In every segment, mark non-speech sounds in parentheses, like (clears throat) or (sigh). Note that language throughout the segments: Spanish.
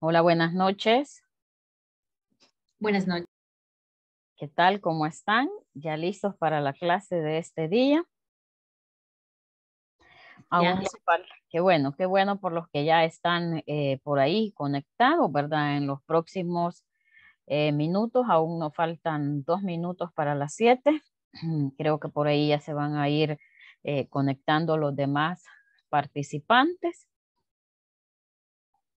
Hola, buenas noches. Buenas noches. ¿Qué tal? ¿Cómo están? ¿Ya listos para la clase de este día? Aún Qué bueno, qué bueno por los que ya están eh, por ahí conectados, ¿verdad? En los próximos eh, minutos, aún nos faltan dos minutos para las siete. (clears throat) Creo que por ahí ya se van a ir eh, conectando a los demás participantes.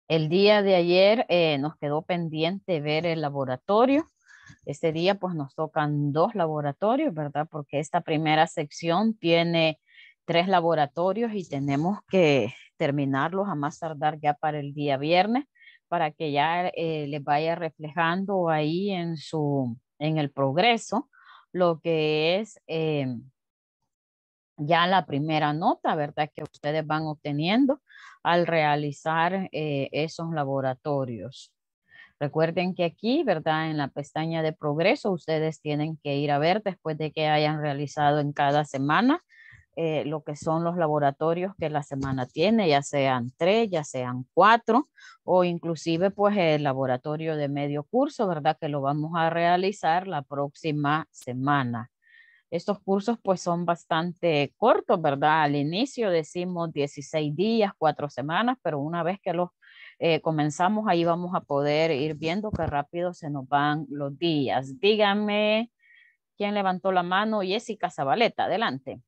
El día de ayer eh, nos quedó pendiente ver el laboratorio. Este día pues nos tocan dos laboratorios, ¿verdad? Porque esta primera sección tiene tres laboratorios y tenemos que terminarlos a más tardar ya para el día viernes para que ya eh, les vaya reflejando ahí en su en el progreso lo que es eh, ya la primera nota, ¿verdad? Que ustedes van obteniendo al realizar eh, esos laboratorios. Recuerden que aquí, ¿verdad? En la pestaña de progreso, ustedes tienen que ir a ver después de que hayan realizado en cada semana eh, lo que son los laboratorios que la semana tiene, ya sean tres, ya sean cuatro, o inclusive pues el laboratorio de medio curso, ¿verdad? Que lo vamos a realizar la próxima semana. Estos cursos pues son bastante cortos, ¿verdad? Al inicio decimos 16 días, 4 semanas, pero una vez que los eh, comenzamos ahí vamos a poder ir viendo qué rápido se nos van los días. Dígame quién levantó la mano, Jessica Zabaleta, adelante.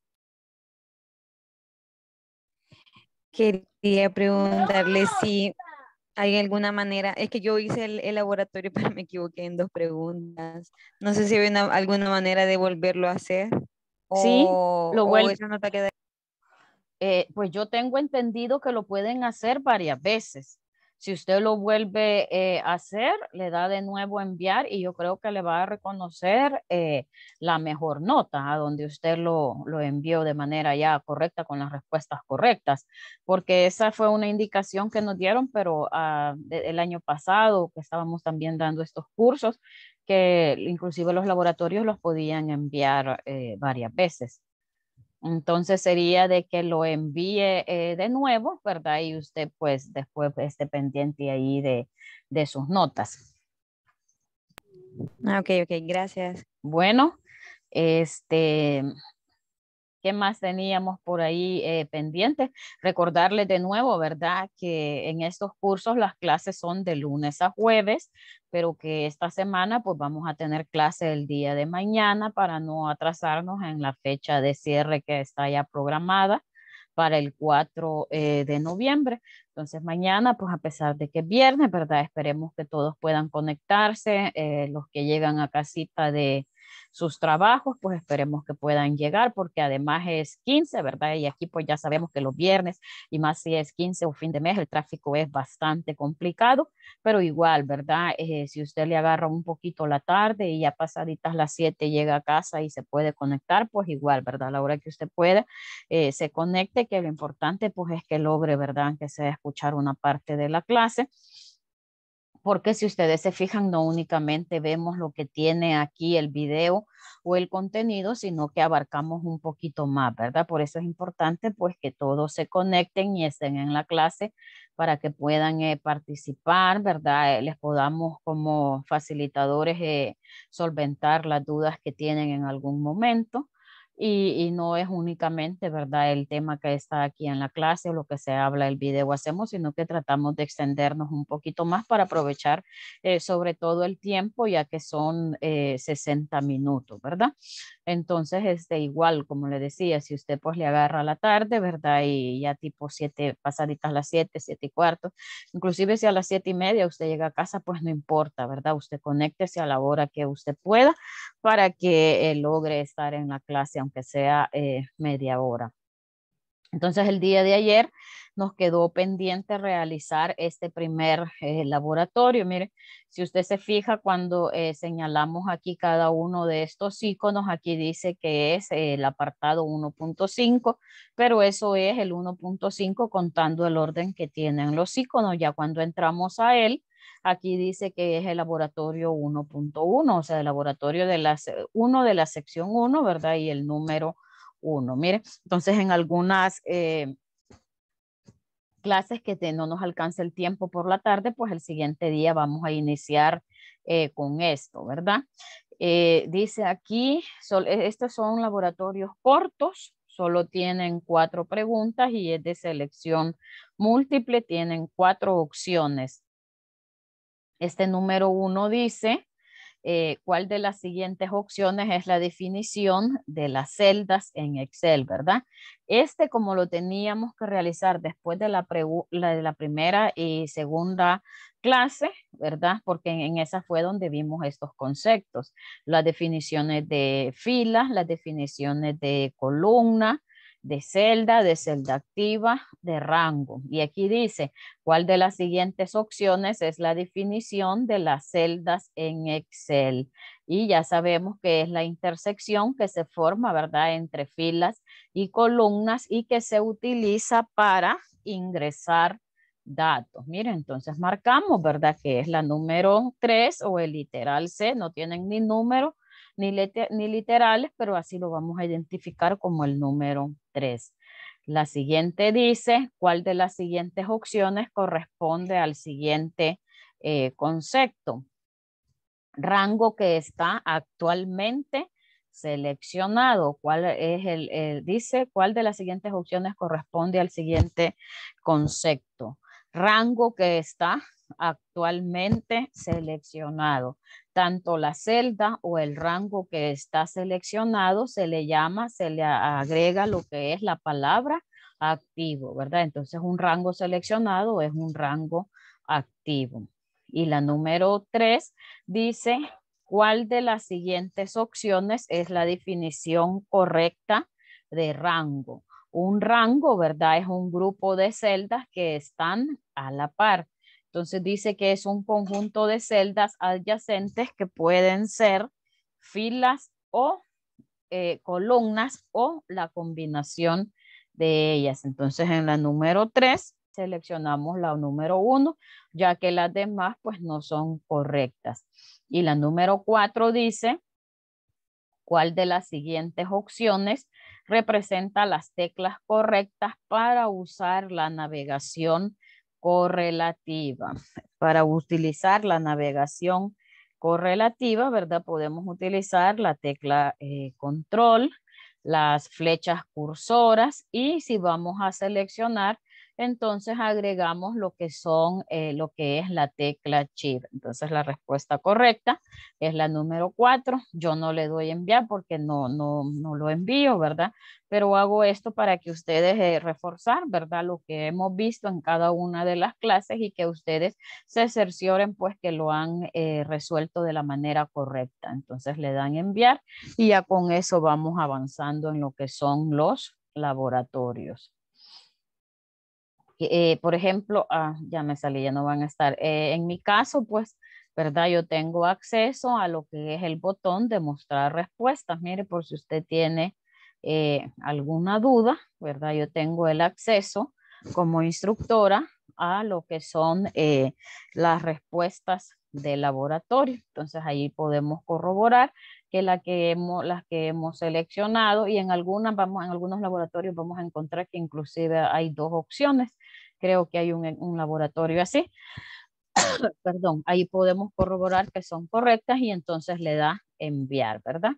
Quería preguntarle si hay alguna manera, es que yo hice el, laboratorio (laughs) pero me equivoqué en dos preguntas. No sé si hay alguna manera de volverlo a hacer. sí, lo vuelvo. No eh, pues yo tengo entendido que lo pueden hacer varias veces. Si usted lo vuelve eh, a hacer, le da de nuevo enviar y yo creo que le va a reconocer eh, la mejor nota a donde usted lo, lo envió de manera ya correcta con las respuestas correctas, porque esa fue una indicación que nos dieron, pero ah, el año pasado que estábamos también dando estos cursos, que inclusive los laboratorios los podían enviar eh, varias veces. Entonces sería de que lo envíe eh, de nuevo, ¿verdad? Y usted pues después esté pendiente ahí de, de sus notas. Ah, ok, ok, gracias. Bueno, este, qué más teníamos por ahí eh, pendientes. Recordarles de nuevo, ¿verdad? Que en estos cursos las clases son de lunes a jueves, pero que esta semana pues vamos a tener clase el día de mañana para no atrasarnos en la fecha de cierre que está ya programada para el 4 eh, de noviembre. Entonces mañana, pues a pesar de que es viernes, ¿verdad? Esperemos que todos puedan conectarse, eh, los que llegan a casita de, sus trabajos, pues esperemos que puedan llegar porque además es 15, ¿verdad? Y aquí pues ya sabemos que los viernes y más si es 15 o fin de mes el tráfico es bastante complicado, pero igual, ¿verdad? Eh, si usted le agarra un poquito la tarde y ya pasaditas las 7 llega a casa y se puede conectar, pues igual, ¿verdad? A la hora que usted pueda, eh, se conecte, que lo importante pues es que logre, ¿verdad? Que sea escuchar una parte de la clase porque si ustedes se fijan, no únicamente vemos lo que tiene aquí el video o el contenido, sino que abarcamos un poquito más, ¿verdad? Por eso es importante pues que todos se conecten y estén en la clase para que puedan eh, participar, ¿verdad? Eh, les podamos como facilitadores eh, solventar las dudas que tienen en algún momento. Y, no es únicamente, ¿verdad?, el tema que está aquí en la clase o lo que se habla, el video hacemos, sino que tratamos de extendernos un poquito más para aprovechar eh, sobre todo el tiempo, ya que son 60 eh, minutos, ¿verdad? Entonces, este, igual, como le decía, si usted pues le agarra a la tarde, ¿verdad? Y ya tipo 7, pasaditas las 7, 7 y cuarto, inclusive si a las 7 y media usted llega a casa, pues no importa, ¿verdad? Usted conéctese a la hora que usted pueda para que eh, logre estar en la clase, que sea eh, media hora. Entonces el día de ayer nos quedó pendiente realizar este primer eh, laboratorio. Mire, si usted se fija cuando eh, señalamos aquí cada uno de estos iconos, aquí dice que es el apartado 1.5, pero eso es el 1.5 contando el orden que tienen los iconos. Ya cuando entramos a él, Aquí dice que es el laboratorio 1.1, o sea, el laboratorio de la 1 de la sección 1, ¿verdad? Y el número 1. Mire, entonces en algunas eh, clases que no nos alcanza el tiempo por la tarde, pues el siguiente día vamos a iniciar eh, con esto, ¿verdad? Eh, dice aquí, e, estos son laboratorios cortos, solo tienen cuatro preguntas y es de selección múltiple, tienen cuatro opciones este número uno dice eh, cuál de las siguientes opciones es la definición de las celdas en Excel, ¿verdad? Este, como lo teníamos que realizar después de la, primera y segunda clase, ¿verdad? Porque en, esa fue donde vimos estos conceptos, las definiciones de filas, las definiciones de columnas, de celda, de celda activa, de rango. Y aquí dice, ¿cuál de las siguientes opciones es la definición de las celdas en Excel? Y ya sabemos que es la intersección que se forma, ¿verdad?, entre filas y columnas y que se utiliza para ingresar datos. Miren, entonces marcamos, ¿verdad?, que es la número 3 o el literal C, no tienen ni número ni, literales, pero así lo vamos a identificar como el número la siguiente dice cuál de las siguientes opciones corresponde al siguiente concepto. Rango que está actualmente seleccionado. ¿Cuál es dice cuál de las siguientes opciones corresponde al siguiente concepto? Rango que está actualmente seleccionado tanto la celda o el rango que está seleccionado se le llama, se le agrega lo que es la palabra activo, ¿verdad? Entonces un rango seleccionado es un rango activo. Y la número tres dice, ¿cuál de las siguientes opciones es la definición correcta de rango? Un rango, ¿verdad? Es un grupo de celdas que están a la par. Entonces dice que es un conjunto de celdas adyacentes que pueden ser filas o eh, columnas o la combinación de ellas. Entonces en la número 3 seleccionamos la número 1, ya que las demás pues no son correctas. Y la número 4 dice cuál de las siguientes opciones representa las teclas correctas para usar la navegación correlativa. Para utilizar la navegación correlativa, ¿verdad? Podemos utilizar la tecla eh, control, las flechas cursoras y si vamos a seleccionar entonces agregamos lo que son, eh, lo que es la tecla chip. Entonces la respuesta correcta es la número 4. Yo no le doy enviar porque no, no, no lo envío, ¿verdad? Pero hago esto para que ustedes eh, reforzar, ¿verdad? Lo que hemos visto en cada una de las clases y que ustedes se cercioren pues que lo han eh, resuelto de la manera correcta. Entonces le dan enviar y ya con eso vamos avanzando en lo que son los laboratorios. Eh, por ejemplo, ah, ya me salí, ya no van a estar. Eh, en mi caso, pues, ¿verdad? Yo tengo acceso a lo que es el botón de mostrar respuestas. Mire, por si usted tiene eh, alguna duda, ¿verdad? Yo tengo el acceso como instructora a lo que son las respuestas de laboratorio. Entonces ahí podemos corroborar que, la que hemos, las que hemos seleccionado y en algunas vamos, en algunos laboratorios vamos a encontrar que inclusive hay dos opciones creo que hay un, laboratorio así, (coughs) perdón, ahí podemos corroborar que son correctas y entonces le da enviar, ¿verdad?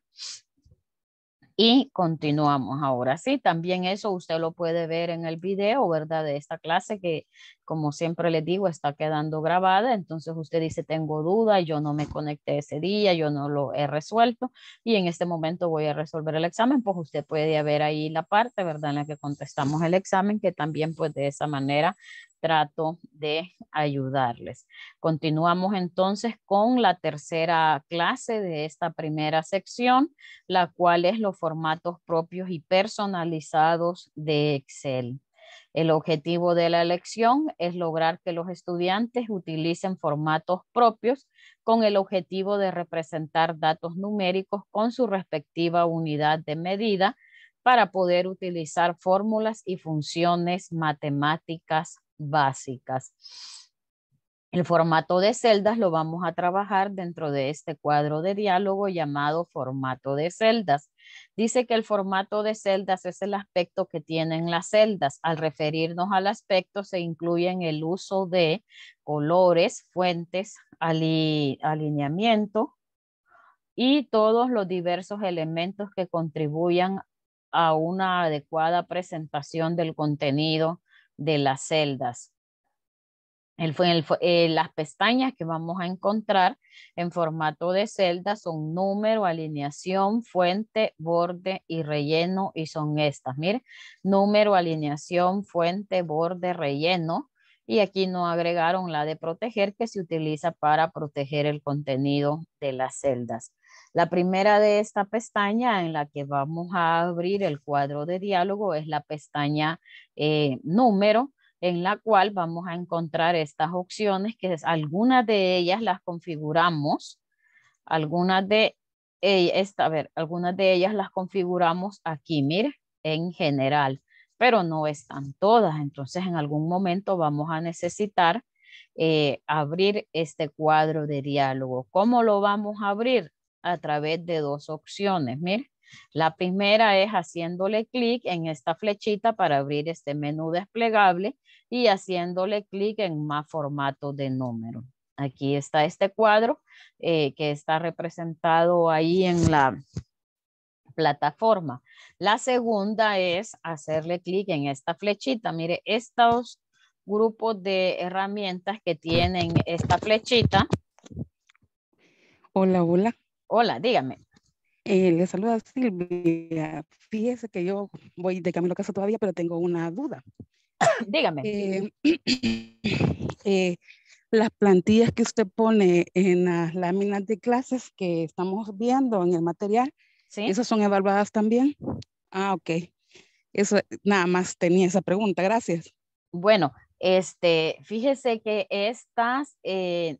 Y continuamos ahora, sí, también eso usted lo puede ver en el video, ¿verdad? De esta clase que como siempre les digo, está quedando grabada, entonces usted dice, tengo duda, yo no me conecté ese día, yo no lo he resuelto y en este momento voy a resolver el examen, pues usted puede ver ahí la parte, ¿verdad? En la que contestamos el examen, que también pues de esa manera trato de ayudarles. Continuamos entonces con la tercera clase de esta primera sección, la cual es los formatos propios y personalizados de Excel. El objetivo de la elección es lograr que los estudiantes utilicen formatos propios con el objetivo de representar datos numéricos con su respectiva unidad de medida para poder utilizar fórmulas y funciones matemáticas básicas. El formato de celdas lo vamos a trabajar dentro de este cuadro de diálogo llamado formato de celdas. Dice que el formato de celdas es el aspecto que tienen las celdas. Al referirnos al aspecto se incluyen el uso de colores, fuentes, alineamiento y todos los diversos elementos que contribuyan a una adecuada presentación del contenido de las celdas. Eh, las pestañas que vamos a encontrar en formato de celda son número, alineación, fuente, borde y relleno y son estas. Mire, número, alineación, fuente, borde, relleno. Y aquí no agregaron la de proteger que se utiliza para proteger el contenido de las celdas. La primera de esta pestaña en la que vamos a abrir el cuadro de diálogo es la pestaña eh, número en la cual vamos a encontrar estas opciones, que algunas de ellas las configuramos, algunas de, ver, algunas de ellas las configuramos aquí, mire, en general, pero no están todas, entonces en algún momento vamos a necesitar eh, abrir este cuadro de diálogo. ¿Cómo lo vamos a abrir? A través de dos opciones, ¿miren? La primera es haciéndole clic en esta flechita para abrir este menú desplegable y haciéndole clic en más formato de número. Aquí está este cuadro eh, que está representado ahí en la plataforma. La segunda es hacerle clic en esta flechita. Mire, estos grupos de herramientas que tienen esta flechita. Hola, hola. Hola, dígame. Eh, le saluda Silvia. Fíjese que yo voy de camino a casa todavía, pero tengo una duda. Dígame. Eh, (clears throat) eh, las plantillas que usted pone en las láminas de clases que estamos viendo en el material, ¿esas son evaluadas también? Ah, ok. Eso, nada más tenía esa pregunta, gracias. Bueno, este, fíjese que estas eh,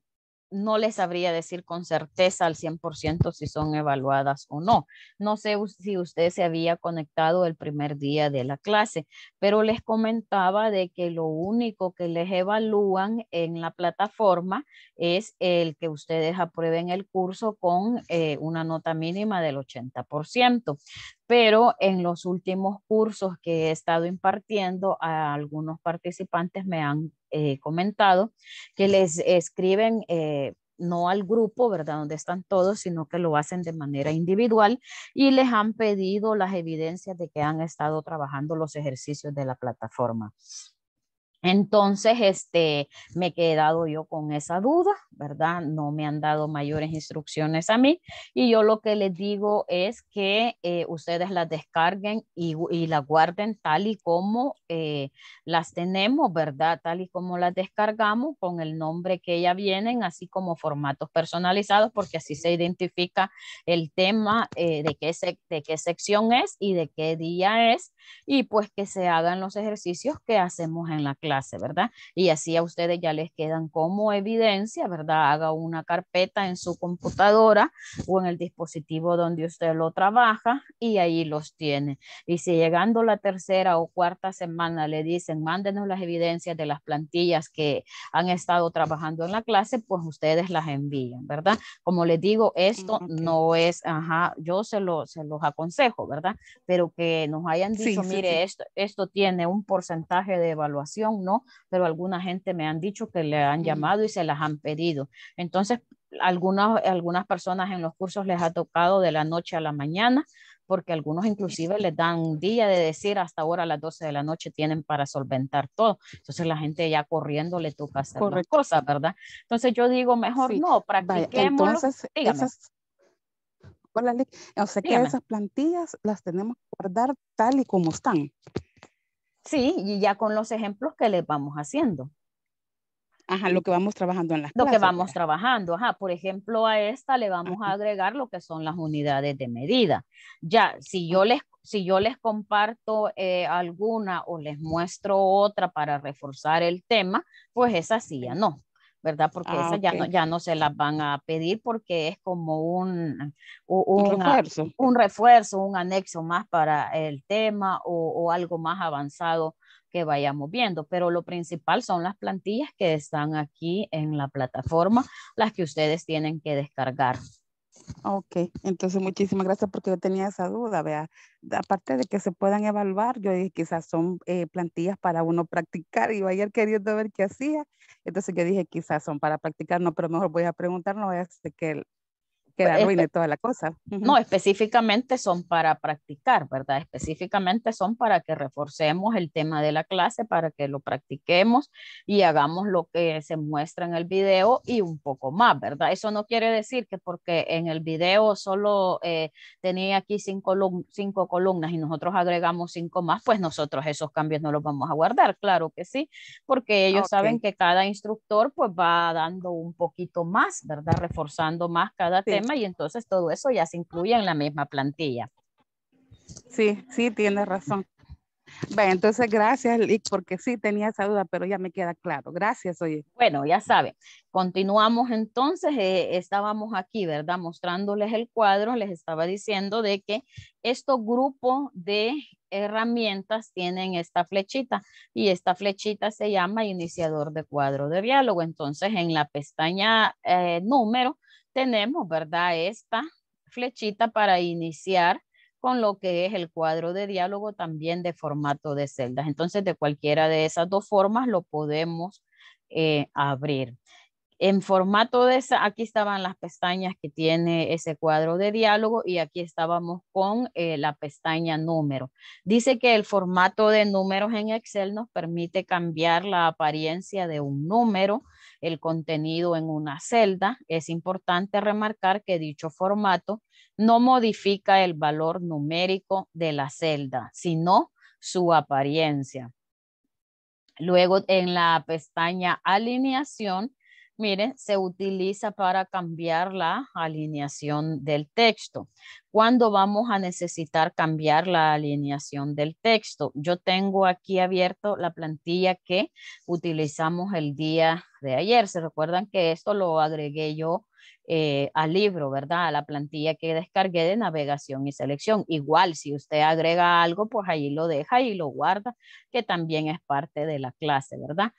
no les sabría decir con certeza al 100% si son evaluadas o no. No sé si usted se había conectado el primer día de la clase, pero les comentaba de que lo único que les evalúan en la plataforma es el que ustedes aprueben el curso con eh, una nota mínima del 80% pero en los últimos cursos que he estado impartiendo a algunos participantes me han eh, comentado que les escriben eh, no al grupo, ¿verdad? Donde están todos, sino que lo hacen de manera individual y les han pedido las evidencias de que han estado trabajando los ejercicios de la plataforma. Entonces, este, me he quedado yo con esa duda, ¿verdad? No me han dado mayores instrucciones a mí y yo lo que les digo es que eh, ustedes las descarguen y, la las guarden tal y como eh, las tenemos, ¿verdad? Tal y como las descargamos con el nombre que ya vienen, así como formatos personalizados, porque así se identifica el tema eh, de, qué de qué sección es y de qué día es y pues que se hagan los ejercicios que hacemos en la clase clase, ¿verdad? Y así a ustedes ya les quedan como evidencia, ¿verdad? Haga una carpeta en su computadora o en el dispositivo donde usted lo trabaja y ahí los tiene. Y si llegando la tercera o cuarta semana le dicen, mándenos las evidencias de las plantillas que han estado trabajando en la clase, pues ustedes las envían, ¿verdad? Como les digo, esto mm, no es, ajá, yo se, lo, se los aconsejo, ¿verdad? Pero que nos hayan dicho, mire, Esto, esto tiene un porcentaje de evaluación no, pero alguna gente me han dicho que le han llamado y se las han pedido. Entonces, algunas, algunas personas en los cursos les ha tocado de la noche a la mañana, porque algunos inclusive les dan un día de decir hasta ahora a las 12 de la noche tienen para solventar todo. Entonces la gente ya corriendo le toca hacer cosas, ¿verdad? Entonces yo digo, mejor no, practiquemos. Entonces, o sea que esas plantillas las tenemos que guardar tal y como están. Sí, y ya con los ejemplos que les vamos haciendo. Ajá, lo que vamos trabajando en las lo que vamos pues. trabajando, ajá. Por ejemplo, a esta le vamos a agregar lo que son las unidades de medida. Ya, si yo les, si yo les comparto eh, alguna o les muestro otra para reforzar el tema, pues esa sí ya no. ¿verdad? Porque ah, esas ya, no, ya no se las van a pedir porque es como un, refuerzo. un refuerzo. un anexo más para el tema o, o, algo más avanzado que vayamos viendo. Pero lo principal son las plantillas que están aquí en la plataforma, las que ustedes tienen que descargar. Ok, entonces muchísimas gracias porque yo tenía esa duda, vea. Aparte de que se puedan evaluar, yo dije quizás son eh, plantillas para uno practicar y ayer queriendo ver qué hacía, entonces yo dije quizás son para practicar, no, pero mejor voy a preguntar, no voy a hacer que pues, que arruine este toda la cosa. No, específicamente son para practicar, ¿verdad? Específicamente son para que reforcemos el tema de la clase, para que lo practiquemos y hagamos lo que se muestra en el video y un poco más, ¿verdad? Eso no quiere decir que porque en el video solo eh, tenía aquí cinco, cinco columnas y nosotros agregamos cinco más, pues nosotros esos cambios no los vamos a guardar, claro que sí, porque ellos saben que cada instructor pues va dando un poquito más, ¿verdad? Reforzando más cada tema y entonces todo eso ya se incluye en la misma plantilla. Sí, sí, tienes razón. Bueno, entonces gracias, Lick, porque sí tenía esa duda, pero ya me queda claro. Gracias, oye. Bueno, ya saben, continuamos entonces. Eh, estábamos aquí, ¿verdad? Mostrándoles el cuadro, les estaba diciendo de que estos grupos de herramientas tienen esta flechita y esta flechita se llama iniciador de cuadro de diálogo. Entonces, en la pestaña eh, número tenemos, ¿verdad? Esta flechita para iniciar con lo que es el cuadro de diálogo también de formato de celdas. Entonces, de cualquiera de esas dos formas lo podemos eh, abrir. En formato de esa, aquí estaban las pestañas que tiene ese cuadro de diálogo y aquí estábamos con eh, la pestaña número. Dice que el formato de números en Excel nos permite cambiar la apariencia de un número el contenido en una celda. Es importante remarcar que dicho formato no modifica el valor numérico de la celda, sino su apariencia. Luego en la pestaña alineación miren se utiliza para cambiar la alineación del texto. cuando vamos a necesitar cambiar la alineación del texto? Yo tengo aquí abierto la plantilla que utilizamos el día de ayer. Se recuerdan que esto lo agregué yo eh, al libro, ¿verdad? A la plantilla que descargué de navegación y selección. Igual, si usted agrega algo, pues ahí lo deja y lo guarda, que también es parte de la clase, ¿verdad?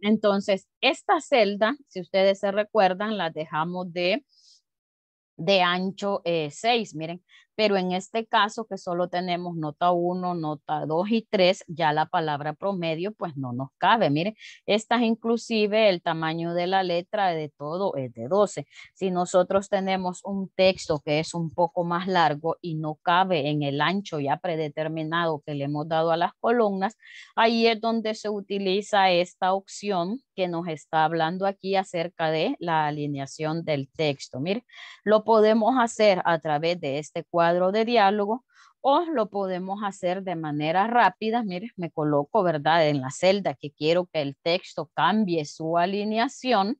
Entonces, esta celda, si ustedes se recuerdan, la dejamos de, de ancho 6, eh, miren, pero en este caso que solo tenemos nota 1, nota 2 y 3, ya la palabra promedio pues no nos cabe. Miren, esta es inclusive el tamaño de la letra de todo es de 12. Si nosotros tenemos un texto que es un poco más largo y no cabe en el ancho ya predeterminado que le hemos dado a las columnas, ahí es donde se utiliza esta opción que nos está hablando aquí acerca de la alineación del texto. Miren, lo podemos hacer a través de este cuadro cuadro de diálogo o lo podemos hacer de manera rápida. Mire, me coloco, ¿verdad? En la celda que quiero que el texto cambie su alineación.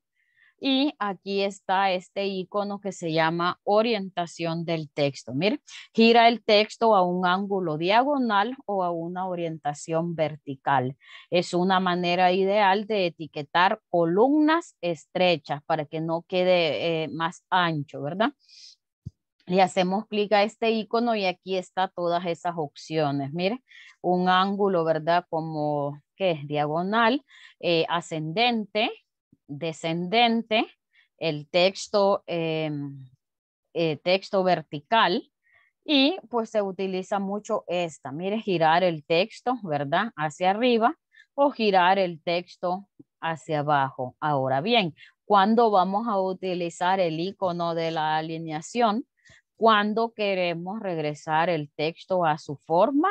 Y aquí está este icono que se llama orientación del texto. Mire, gira el texto a un ángulo diagonal o a una orientación vertical. Es una manera ideal de etiquetar columnas estrechas para que no quede eh, más ancho, ¿verdad? le hacemos clic a este icono y aquí está todas esas opciones. Mire, un ángulo, ¿verdad? Como que es diagonal, eh, ascendente, descendente, el texto, em, eh, texto vertical y pues se utiliza mucho esta. Mire, girar el texto, ¿verdad? Hacia arriba o girar el texto hacia abajo. Ahora bien, cuando vamos a utilizar el icono de la alineación, cuando queremos regresar el texto a su forma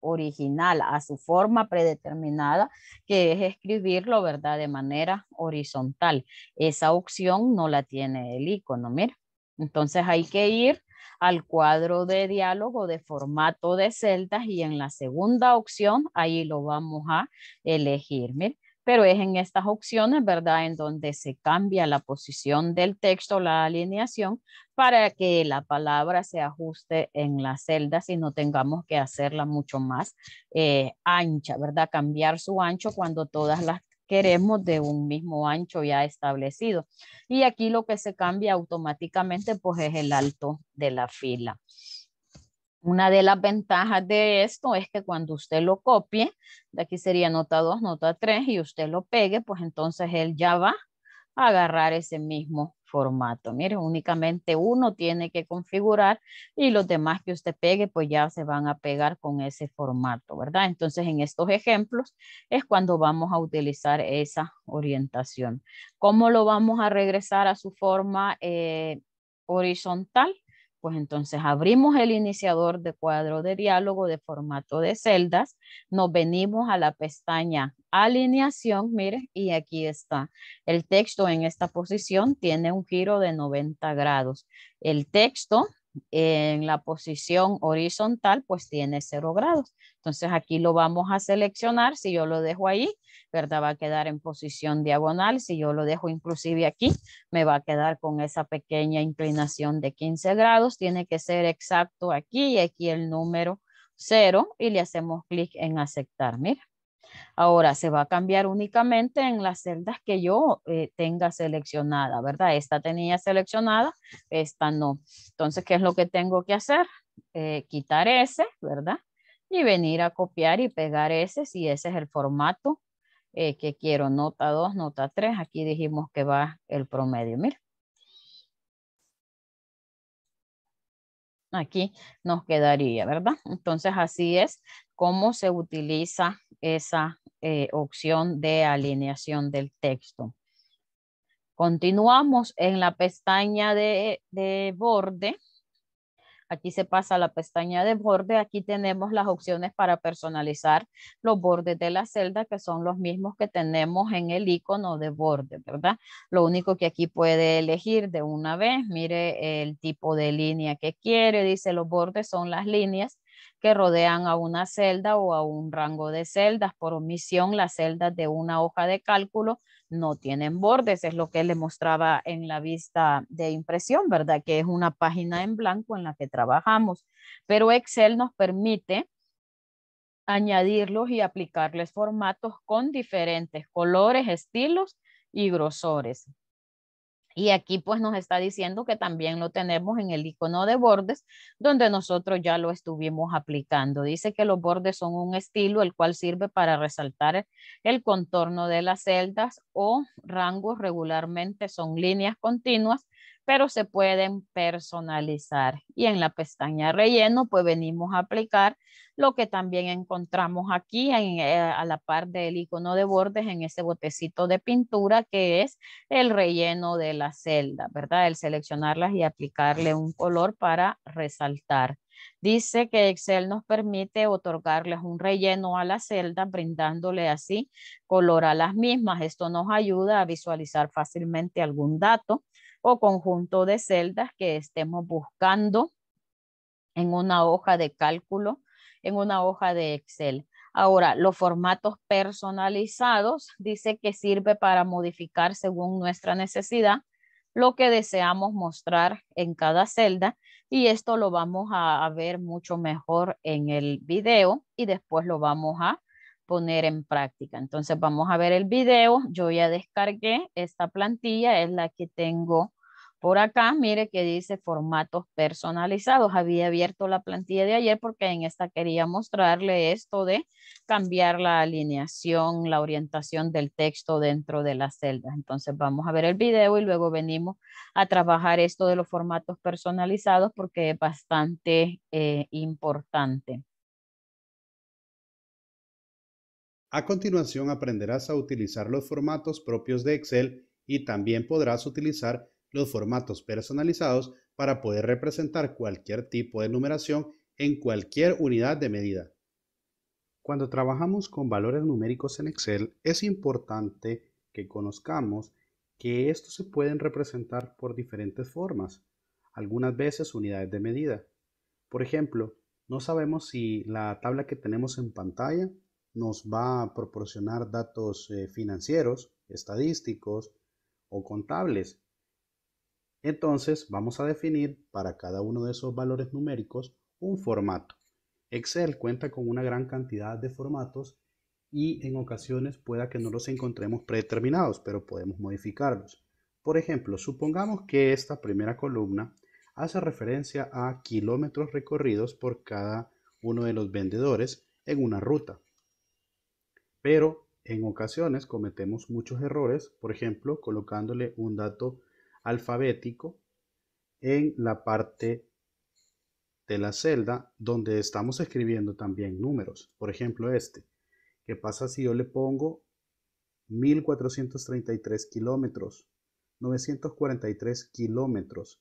original, a su forma predeterminada, que es escribirlo, ¿verdad?, de manera horizontal. Esa opción no la tiene el icono, mira. Entonces hay que ir al cuadro de diálogo de formato de celdas y en la segunda opción, ahí lo vamos a elegir. Mira, pero es en estas opciones, ¿verdad?, en donde se cambia la posición del texto, la alineación, para que la palabra se ajuste en las celdas y no tengamos que hacerla mucho más eh, ancha, ¿verdad?, cambiar su ancho cuando todas las queremos de un mismo ancho ya establecido. Y aquí lo que se cambia automáticamente pues es el alto de la fila. Una de las ventajas de esto es que cuando usted lo copie, de aquí sería nota 2, nota 3, y usted lo pegue, pues entonces él ya va a agarrar ese mismo formato. Mire, únicamente uno tiene que configurar y los demás que usted pegue, pues ya se van a pegar con ese formato, ¿verdad? Entonces, en estos ejemplos es cuando vamos a utilizar esa orientación. ¿Cómo lo vamos a regresar a su forma eh, horizontal? pues entonces abrimos el iniciador de cuadro de diálogo de formato de celdas, nos venimos a la pestaña alineación, mire, y aquí está. El texto en esta posición tiene un giro de 90 grados. El texto en la posición horizontal, pues tiene 0 grados. Entonces aquí lo vamos a seleccionar. Si yo lo dejo ahí, ¿verdad? Va a quedar en posición diagonal. Si yo lo dejo inclusive aquí, me va a quedar con esa pequeña inclinación de 15 grados. Tiene que ser exacto aquí y aquí el número 0 y le hacemos clic en aceptar. Mira. Ahora se va a cambiar únicamente en las celdas que yo eh, tenga seleccionada, ¿verdad? Esta tenía seleccionada, esta no. Entonces, ¿qué es lo que tengo que hacer? Eh, quitar ese, ¿verdad? Y venir a copiar y pegar ese si ese es el formato eh, que quiero. Nota 2, nota 3. Aquí dijimos que va el promedio. Mira. aquí nos quedaría, ¿verdad? Entonces así es como se utiliza esa eh, opción de alineación del texto. Continuamos en la pestaña de borde Aquí se pasa a la pestaña de borde. Aquí tenemos las opciones para personalizar los bordes de la celda, que son los mismos que tenemos en el icono de borde, ¿verdad? Lo único que aquí puede elegir de una vez, mire el tipo de línea que quiere. Dice los bordes son las líneas que rodean a una celda o a un rango de celdas. Por omisión, las celdas de una hoja de cálculo no tienen bordes, es lo que le mostraba en la vista de impresión, ¿verdad? Que es una página en blanco en la que trabajamos, pero Excel nos permite añadirlos y aplicarles formatos con diferentes colores, estilos y grosores. Y aquí pues nos está diciendo que también lo tenemos en el icono de bordes, donde nosotros ya lo estuvimos aplicando. Dice que los bordes son un estilo, el cual sirve para resaltar el contorno de las celdas o rangos regularmente son líneas continuas pero se pueden personalizar. Y en la pestaña relleno, pues venimos a aplicar lo que también encontramos aquí en, eh, a la par del icono de bordes en ese botecito de pintura que es el relleno de la celda, ¿verdad? El seleccionarlas y aplicarle un color para resaltar. Dice que Excel nos permite otorgarles un relleno a la celda brindándole así color a las mismas. Esto nos ayuda a visualizar fácilmente algún dato o conjunto de celdas que estemos buscando en una hoja de cálculo, en una hoja de Excel. Ahora, los formatos personalizados dice que sirve para modificar según nuestra necesidad lo que deseamos mostrar en cada celda y esto lo vamos a, ver mucho mejor en el video y después lo vamos a poner en práctica. Entonces vamos a ver el video. Yo ya descargué esta plantilla, es la que tengo por acá. Mire que dice formatos personalizados. Había abierto la plantilla de ayer porque en esta quería mostrarle esto de cambiar la alineación, la orientación del texto dentro de las celdas. Entonces vamos a ver el video y luego venimos a trabajar esto de los formatos personalizados porque es bastante eh, importante. A continuación aprenderás a utilizar los formatos propios de Excel y también podrás utilizar los formatos personalizados para poder representar cualquier tipo de numeración en cualquier unidad de medida. Cuando trabajamos con valores numéricos en Excel es importante que conozcamos que estos se pueden representar por diferentes formas, algunas veces unidades de medida. Por ejemplo, no sabemos si la tabla que tenemos en pantalla nos va a proporcionar datos eh, financieros, estadísticos o contables. Entonces vamos a definir para cada uno de esos valores numéricos un formato. Excel cuenta con una gran cantidad de formatos y en ocasiones pueda que no los encontremos predeterminados, pero podemos modificarlos. Por ejemplo, supongamos que esta primera columna hace referencia a kilómetros recorridos por cada uno de los vendedores en una ruta pero en ocasiones cometemos muchos errores, por ejemplo, colocándole un dato alfabético en la parte de la celda donde estamos escribiendo también números. Por ejemplo, este. ¿Qué pasa si yo le pongo 1433 kilómetros? 943 kilómetros.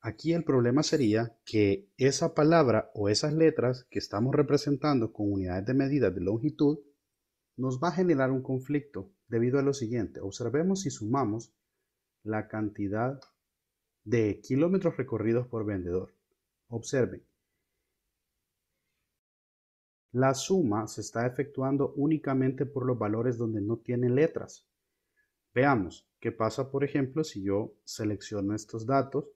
Aquí el problema sería que esa palabra o esas letras que estamos representando con unidades de medida de longitud nos va a generar un conflicto debido a lo siguiente. Observemos y sumamos la cantidad de kilómetros recorridos por vendedor. Observen. La suma se está efectuando únicamente por los valores donde no tienen letras. Veamos qué pasa, por ejemplo, si yo selecciono estos datos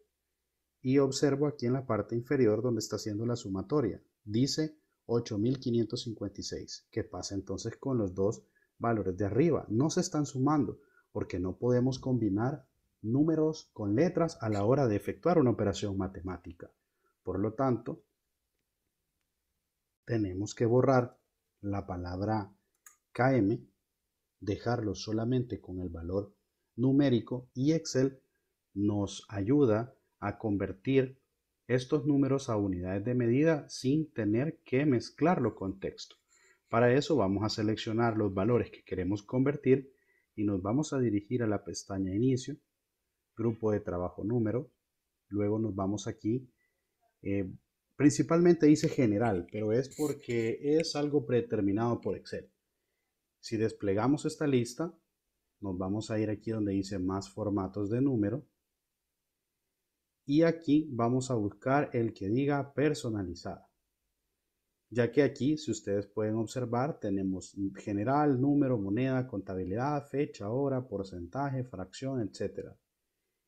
y observo aquí en la parte inferior donde está haciendo la sumatoria. Dice 8.556. ¿Qué pasa entonces con los dos valores de arriba? No se están sumando porque no podemos combinar números con letras a la hora de efectuar una operación matemática. Por lo tanto, tenemos que borrar la palabra KM, dejarlo solamente con el valor numérico y Excel nos ayuda a convertir estos números a unidades de medida sin tener que mezclarlo con texto. Para eso vamos a seleccionar los valores que queremos convertir y nos vamos a dirigir a la pestaña Inicio, Grupo de Trabajo Número. Luego nos vamos aquí. Eh, principalmente dice General, pero es porque es algo predeterminado por Excel. Si desplegamos esta lista, nos vamos a ir aquí donde dice Más formatos de número y aquí vamos a buscar el que diga personalizada ya que aquí, si ustedes pueden observar, tenemos general, número, moneda, contabilidad, fecha, hora, porcentaje, fracción, etc.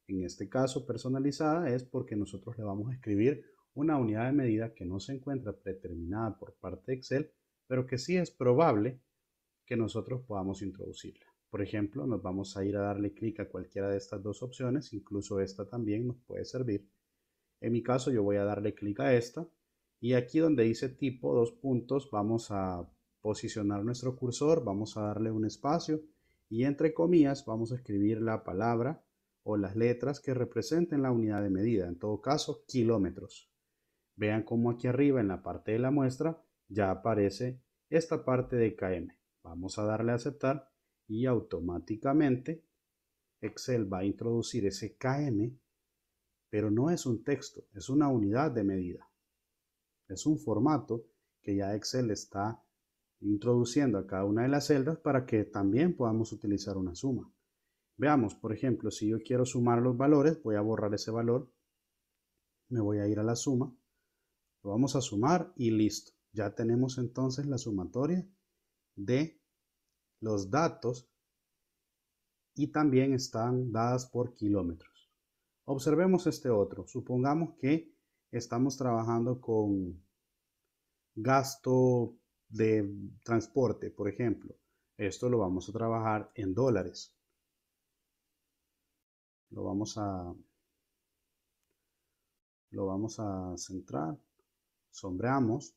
En este caso, personalizada es porque nosotros le vamos a escribir una unidad de medida que no se encuentra predeterminada por parte de Excel, pero que sí es probable que nosotros podamos introducirla. Por ejemplo, nos vamos a ir a darle clic a cualquiera de estas dos opciones, incluso esta también nos puede servir. En mi caso yo voy a darle clic a esta y aquí donde dice tipo, dos puntos, vamos a posicionar nuestro cursor, vamos a darle un espacio y entre comillas vamos a escribir la palabra o las letras que representen la unidad de medida, en todo caso kilómetros. Vean cómo aquí arriba en la parte de la muestra ya aparece esta parte de KM. Vamos a darle a aceptar y automáticamente Excel va a introducir ese KM, pero no es un texto, es una unidad de medida. Es un formato que ya Excel está introduciendo a cada una de las celdas para que también podamos utilizar una suma. Veamos, por ejemplo, si yo quiero sumar los valores, voy a borrar ese valor, me voy a ir a la suma, lo vamos a sumar y listo. Ya tenemos entonces la sumatoria de los datos y también están dadas por kilómetros. Observemos este otro. Supongamos que estamos trabajando con gasto de transporte, por ejemplo. Esto lo vamos a trabajar en dólares. Lo vamos a lo vamos a centrar, sombreamos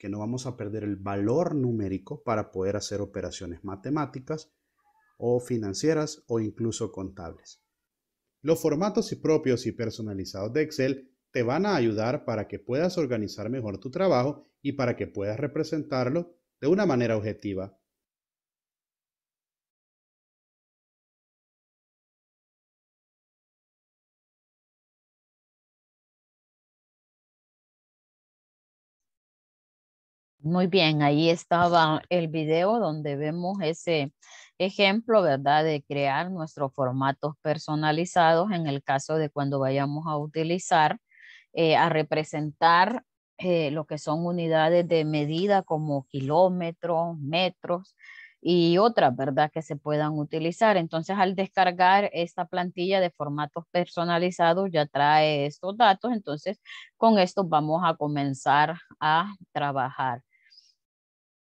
que no vamos a perder el valor numérico para poder hacer operaciones matemáticas o financieras o incluso contables. Los formatos propios y personalizados de Excel te van a ayudar para que puedas organizar mejor tu trabajo y para que puedas representarlo de una manera objetiva Muy bien, ahí estaba el video donde vemos ese ejemplo, ¿verdad? De crear nuestros formatos personalizados en el caso de cuando vayamos a utilizar, eh, a representar eh, lo que son unidades de medida como kilómetros, metros y otras, ¿verdad? Que se puedan utilizar. Entonces, al descargar esta plantilla de formatos personalizados, ya trae estos datos. Entonces, con esto vamos a comenzar a trabajar.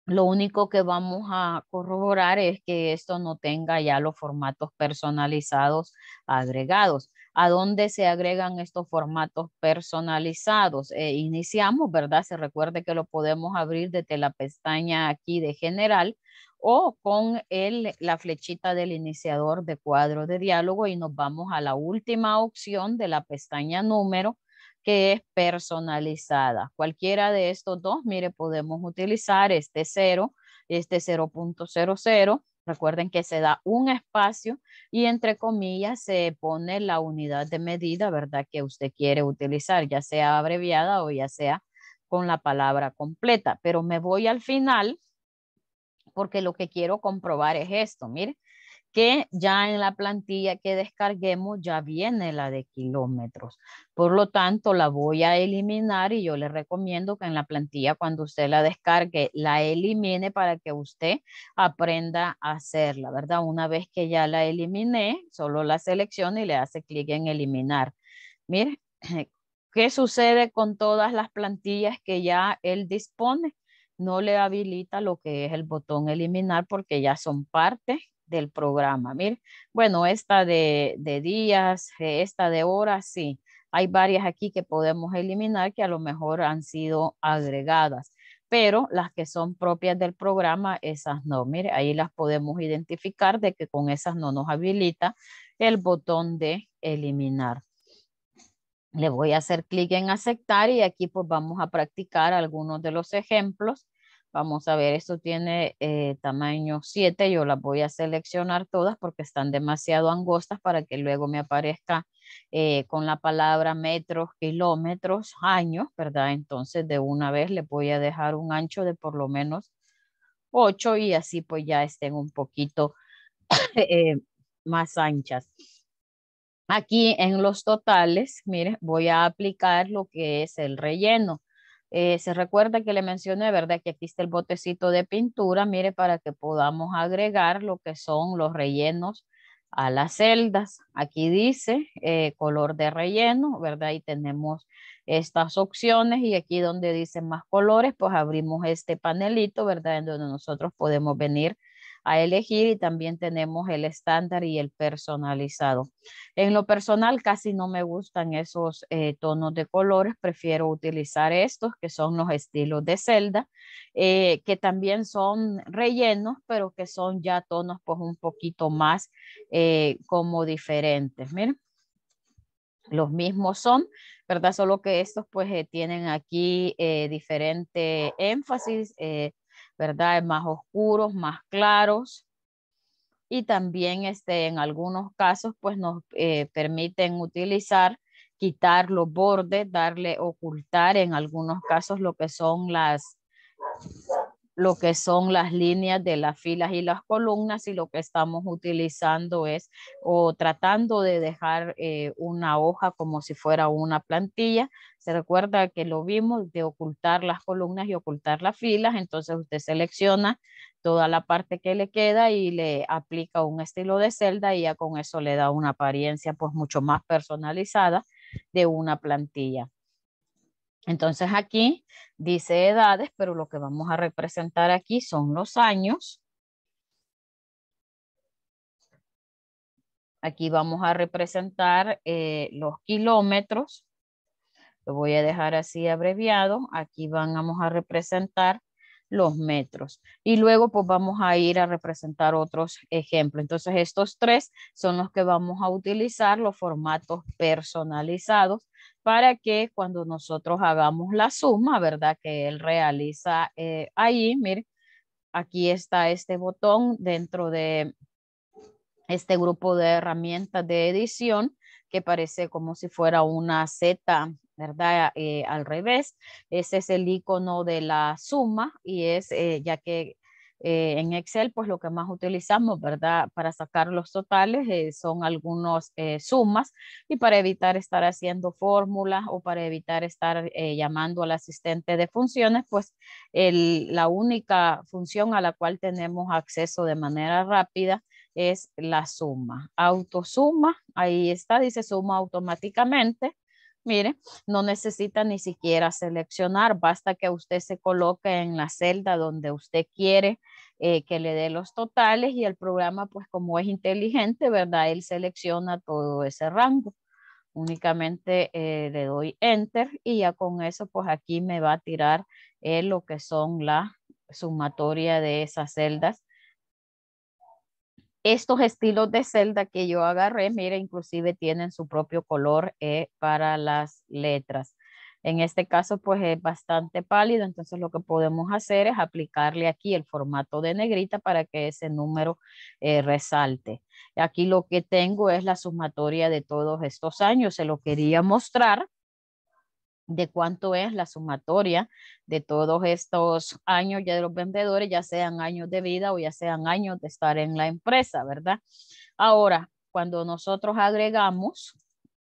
Lo único que vamos a corroborar es que esto no tenga ya los formatos personalizados agregados. ¿A dónde se agregan estos formatos personalizados? Eh, iniciamos, ¿verdad? Se recuerde que lo podemos abrir desde la pestaña aquí de general o con la flechita del iniciador de cuadro de diálogo y nos vamos a la última opción de la pestaña número que es personalizada. Cualquiera de estos dos, mire, podemos utilizar este 0, este 0.00. Recuerden que se da un espacio y entre comillas se pone la unidad de medida, ¿verdad? Que usted quiere utilizar, ya sea abreviada o ya sea con la palabra completa. Pero me voy al final porque lo que quiero comprobar es esto, mire que ya en la plantilla que descarguemos ya viene la de kilómetros. Por lo tanto, la voy a eliminar y yo le recomiendo que en la plantilla cuando usted la descargue, la elimine para que usted aprenda a hacerla, ¿verdad? Una vez que ya la eliminé, solo la selecciona y le hace clic en eliminar. Mire, (clears throat) ¿qué sucede con todas las plantillas que ya él dispone? no le habilita lo que es el botón eliminar porque ya son parte del programa. bueno, esta de, de días, eh, esta de horas, sí. Hay varias aquí que podemos eliminar que a lo mejor han sido agregadas pero las que son propias del programa, esas no. Mire, ahí las podemos identificar de que con esas no nos habilita el botón de eliminar. Le voy a hacer clic en aceptar y aquí pues vamos a practicar algunos de los ejemplos Vamos a ver, esto tiene eh, tamaño 7, yo las voy a seleccionar todas porque están demasiado angostas para que luego me aparezca eh, con la palabra metros, kilómetros, años, ¿verdad? Entonces de una vez le voy a dejar un ancho de por lo menos 8 y así pues ya estén un poquito (coughs) eh, más anchas. Aquí en los totales, mire, voy a aplicar lo que es el relleno. Eh, se recuerda que le mencioné, ¿verdad? Que existe el botecito de pintura, mire, para que podamos agregar lo que son los rellenos a las celdas. Aquí dice eh, color de relleno, ¿verdad? Y tenemos estas opciones y aquí donde dice más colores, pues abrimos este panelito, ¿verdad? En donde nosotros podemos venir a elegir y también tenemos el estándar y el personalizado. En lo personal casi no me gustan esos eh, tonos de colores, prefiero utilizar estos que son los estilos de celda, eh, que también son rellenos, pero que son ya tonos pues un poquito más eh, como diferentes. los mismos son, ¿verdad? Solo que estos pues tienen aquí diferente énfasis, ¿verdad? Más oscuros, más claros. Y también este, en algunos casos, pues nos eh, permiten utilizar, quitar los bordes, darle, ocultar en algunos casos lo que son las, lo que son las líneas de las filas y las columnas y lo que estamos utilizando es o tratando de dejar eh, una hoja como si fuera una plantilla. Se recuerda que lo vimos de ocultar las columnas y ocultar las filas, entonces usted selecciona toda la parte que le queda y le aplica un estilo de celda y ya con eso le da una apariencia pues mucho más personalizada de una plantilla. Entonces aquí dice edades, pero lo que vamos a representar aquí son los años. Aquí vamos a representar eh, los kilómetros. Lo voy a dejar así abreviado. Aquí vamos a representar los metros. Y luego pues vamos a ir a representar otros ejemplos. Entonces estos tres son los que vamos a utilizar, los formatos personalizados, para que cuando nosotros hagamos la suma, ¿verdad? Que él realiza eh, ahí, mire, aquí está este botón dentro de este grupo de herramientas de edición que parece como si fuera una Z ¿verdad? Eh, al revés, ese es el icono de la suma y es eh, ya que eh, en Excel, pues lo que más utilizamos, ¿verdad? Para sacar los totales son algunos sumas y para evitar estar haciendo fórmulas o para evitar estar llamando al asistente de funciones, pues la única función a la cual tenemos acceso de manera rápida es la suma. Autosuma, ahí está, dice suma automáticamente. Mire, no necesita ni siquiera seleccionar, basta que usted se coloque en la celda donde usted quiere eh, que le dé los totales y el programa, pues como es inteligente, ¿verdad? Él selecciona todo ese rango. Únicamente eh, le doy enter y ya con eso, pues aquí me va a tirar eh, lo que son la sumatoria de esas celdas estos estilos de celda que yo agarré, mire, inclusive tienen su propio color eh, para las letras. En este caso, pues es bastante pálido, entonces lo que podemos hacer es aplicarle aquí el formato de negrita para que ese número eh, resalte. Aquí lo que tengo es la sumatoria de todos estos años, se lo quería mostrar de cuánto es la sumatoria de todos estos años ya de los vendedores, ya sean años de vida o ya sean años de estar en la empresa, ¿verdad? Ahora, cuando nosotros agregamos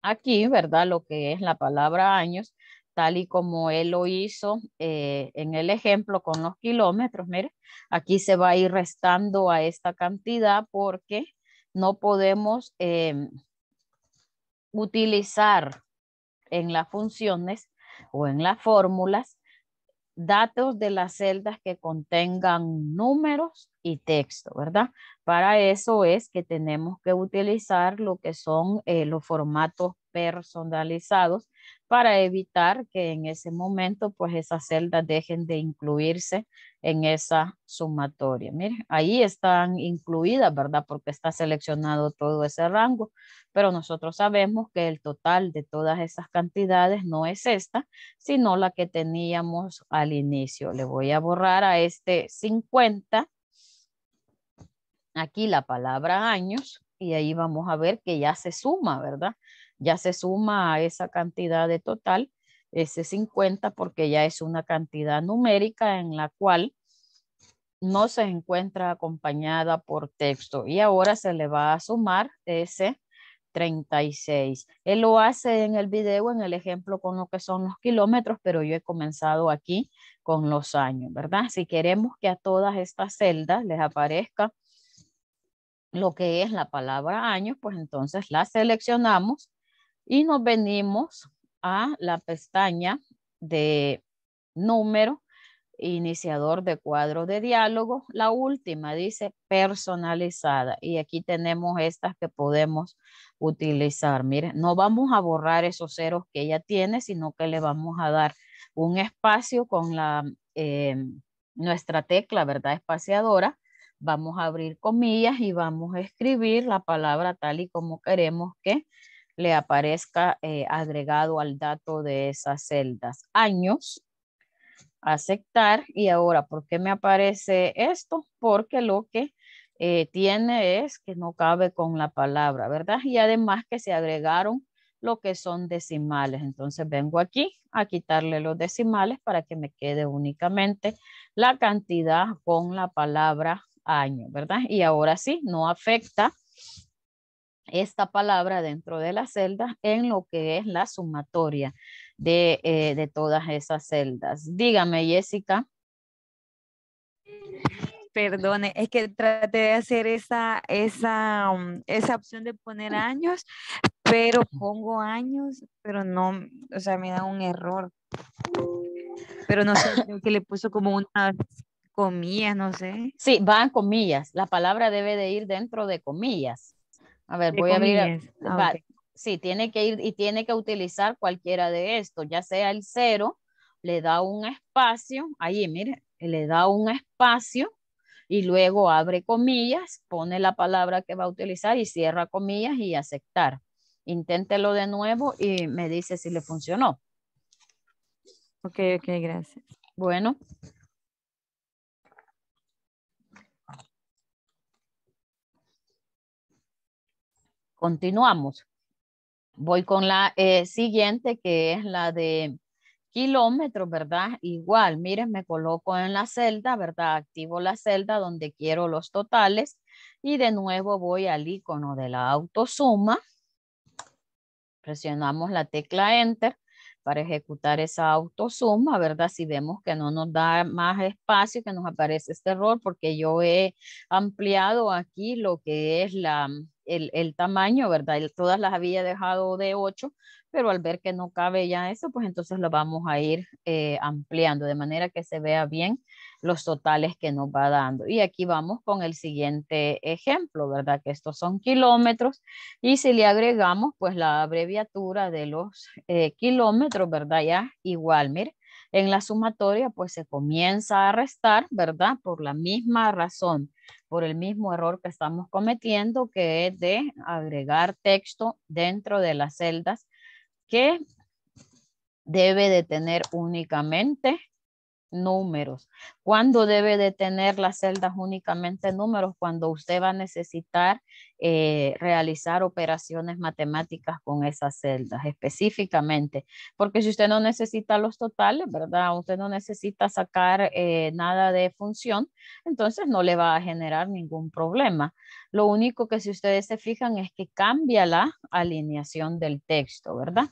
aquí, ¿verdad? Lo que es la palabra años, tal y como él lo hizo eh, en el ejemplo con los kilómetros, mire, aquí se va a ir restando a esta cantidad porque no podemos em, utilizar en las funciones o en las fórmulas datos de las celdas que contengan números y texto, ¿verdad? Para eso es que tenemos que utilizar lo que son eh, los formatos personalizados para evitar que en ese momento pues esas celdas dejen de incluirse en esa sumatoria. Mire, ahí están incluidas, ¿verdad? Porque está seleccionado todo ese rango, pero nosotros sabemos que el total de todas esas cantidades no es esta, sino la que teníamos al inicio. Le voy a borrar a este 50, aquí la palabra años, y ahí vamos a ver que ya se suma, ¿verdad? ya se suma a esa cantidad de total, ese 50, porque ya es una cantidad numérica en la cual no se encuentra acompañada por texto. Y ahora se le va a sumar ese 36. Él lo hace en el video, en el ejemplo con lo que son los kilómetros, pero yo he comenzado aquí con los años, ¿verdad? Si queremos que a todas estas celdas les aparezca lo que es la palabra años, pues entonces la seleccionamos y nos venimos a la pestaña de número, iniciador de cuadro de diálogo. La última dice personalizada y aquí tenemos estas que podemos utilizar. Miren, no vamos a borrar esos ceros que ella tiene, sino que le vamos a dar un espacio con la, em, nuestra tecla, ¿verdad? Espaciadora. Vamos a abrir comillas y vamos a escribir la palabra tal y como queremos que le aparezca eh, agregado al dato de esas celdas. Años, aceptar. Y ahora, ¿por qué me aparece esto? Porque lo que eh, tiene es que no cabe con la palabra, ¿verdad? Y además que se agregaron lo que son decimales. Entonces vengo aquí a quitarle los decimales para que me quede únicamente la cantidad con la palabra año, ¿verdad? Y ahora sí, no afecta esta palabra dentro de las celdas en lo que es la sumatoria eh, de, todas esas celdas. Dígame, Jessica. Perdone, es que traté de hacer esa, mm, esa, opción de poner años, pero pongo años, pero no, o sea, me da un error. Pero no sé, creo que le puso como una comillas, no sé. Sí, van comillas. La palabra debe de ir dentro de comillas. A ver, voy a abrir. Ah, sí, tiene que ir y tiene que utilizar cualquiera de estos, ya sea el cero, le da un espacio, ahí mire, le da un espacio y luego abre comillas, pone la palabra que va a utilizar y cierra comillas y aceptar. Inténtelo de nuevo y me dice si le funcionó. Ok, ok, gracias. Bueno, Continuamos. Voy con la eh, siguiente, que es la de kilómetros, ¿verdad? Igual, miren, me coloco en la celda, ¿verdad? Activo la celda donde quiero los totales y de nuevo voy al icono de la autosuma. Presionamos la tecla Enter para ejecutar esa autosuma, ¿verdad? Si vemos que no nos da más espacio, que nos aparece este error, porque yo he ampliado aquí lo que es la, el, tamaño, ¿verdad? todas las había dejado de 8, pero al ver que no cabe ya eso, pues entonces lo vamos a ir eh, ampliando de manera que se vea bien los totales que nos va dando. Y aquí vamos con el siguiente ejemplo, ¿verdad? Que estos son kilómetros y si le agregamos pues la abreviatura de los eh, kilómetros, ¿verdad? Ya igual, mire, en la sumatoria, pues se comienza a restar, ¿verdad? Por la misma razón, por el mismo error que estamos cometiendo, que es de agregar texto dentro de las celdas que debe de tener únicamente números. ¿Cuándo debe de tener las celdas únicamente números? Cuando usted va a necesitar eh, realizar operaciones matemáticas con esas celdas específicamente, porque si usted no necesita los totales, ¿verdad? Usted no necesita sacar eh, nada de función, entonces no le va a generar ningún problema. Lo único que si ustedes se fijan es que cambia la alineación del texto, ¿verdad?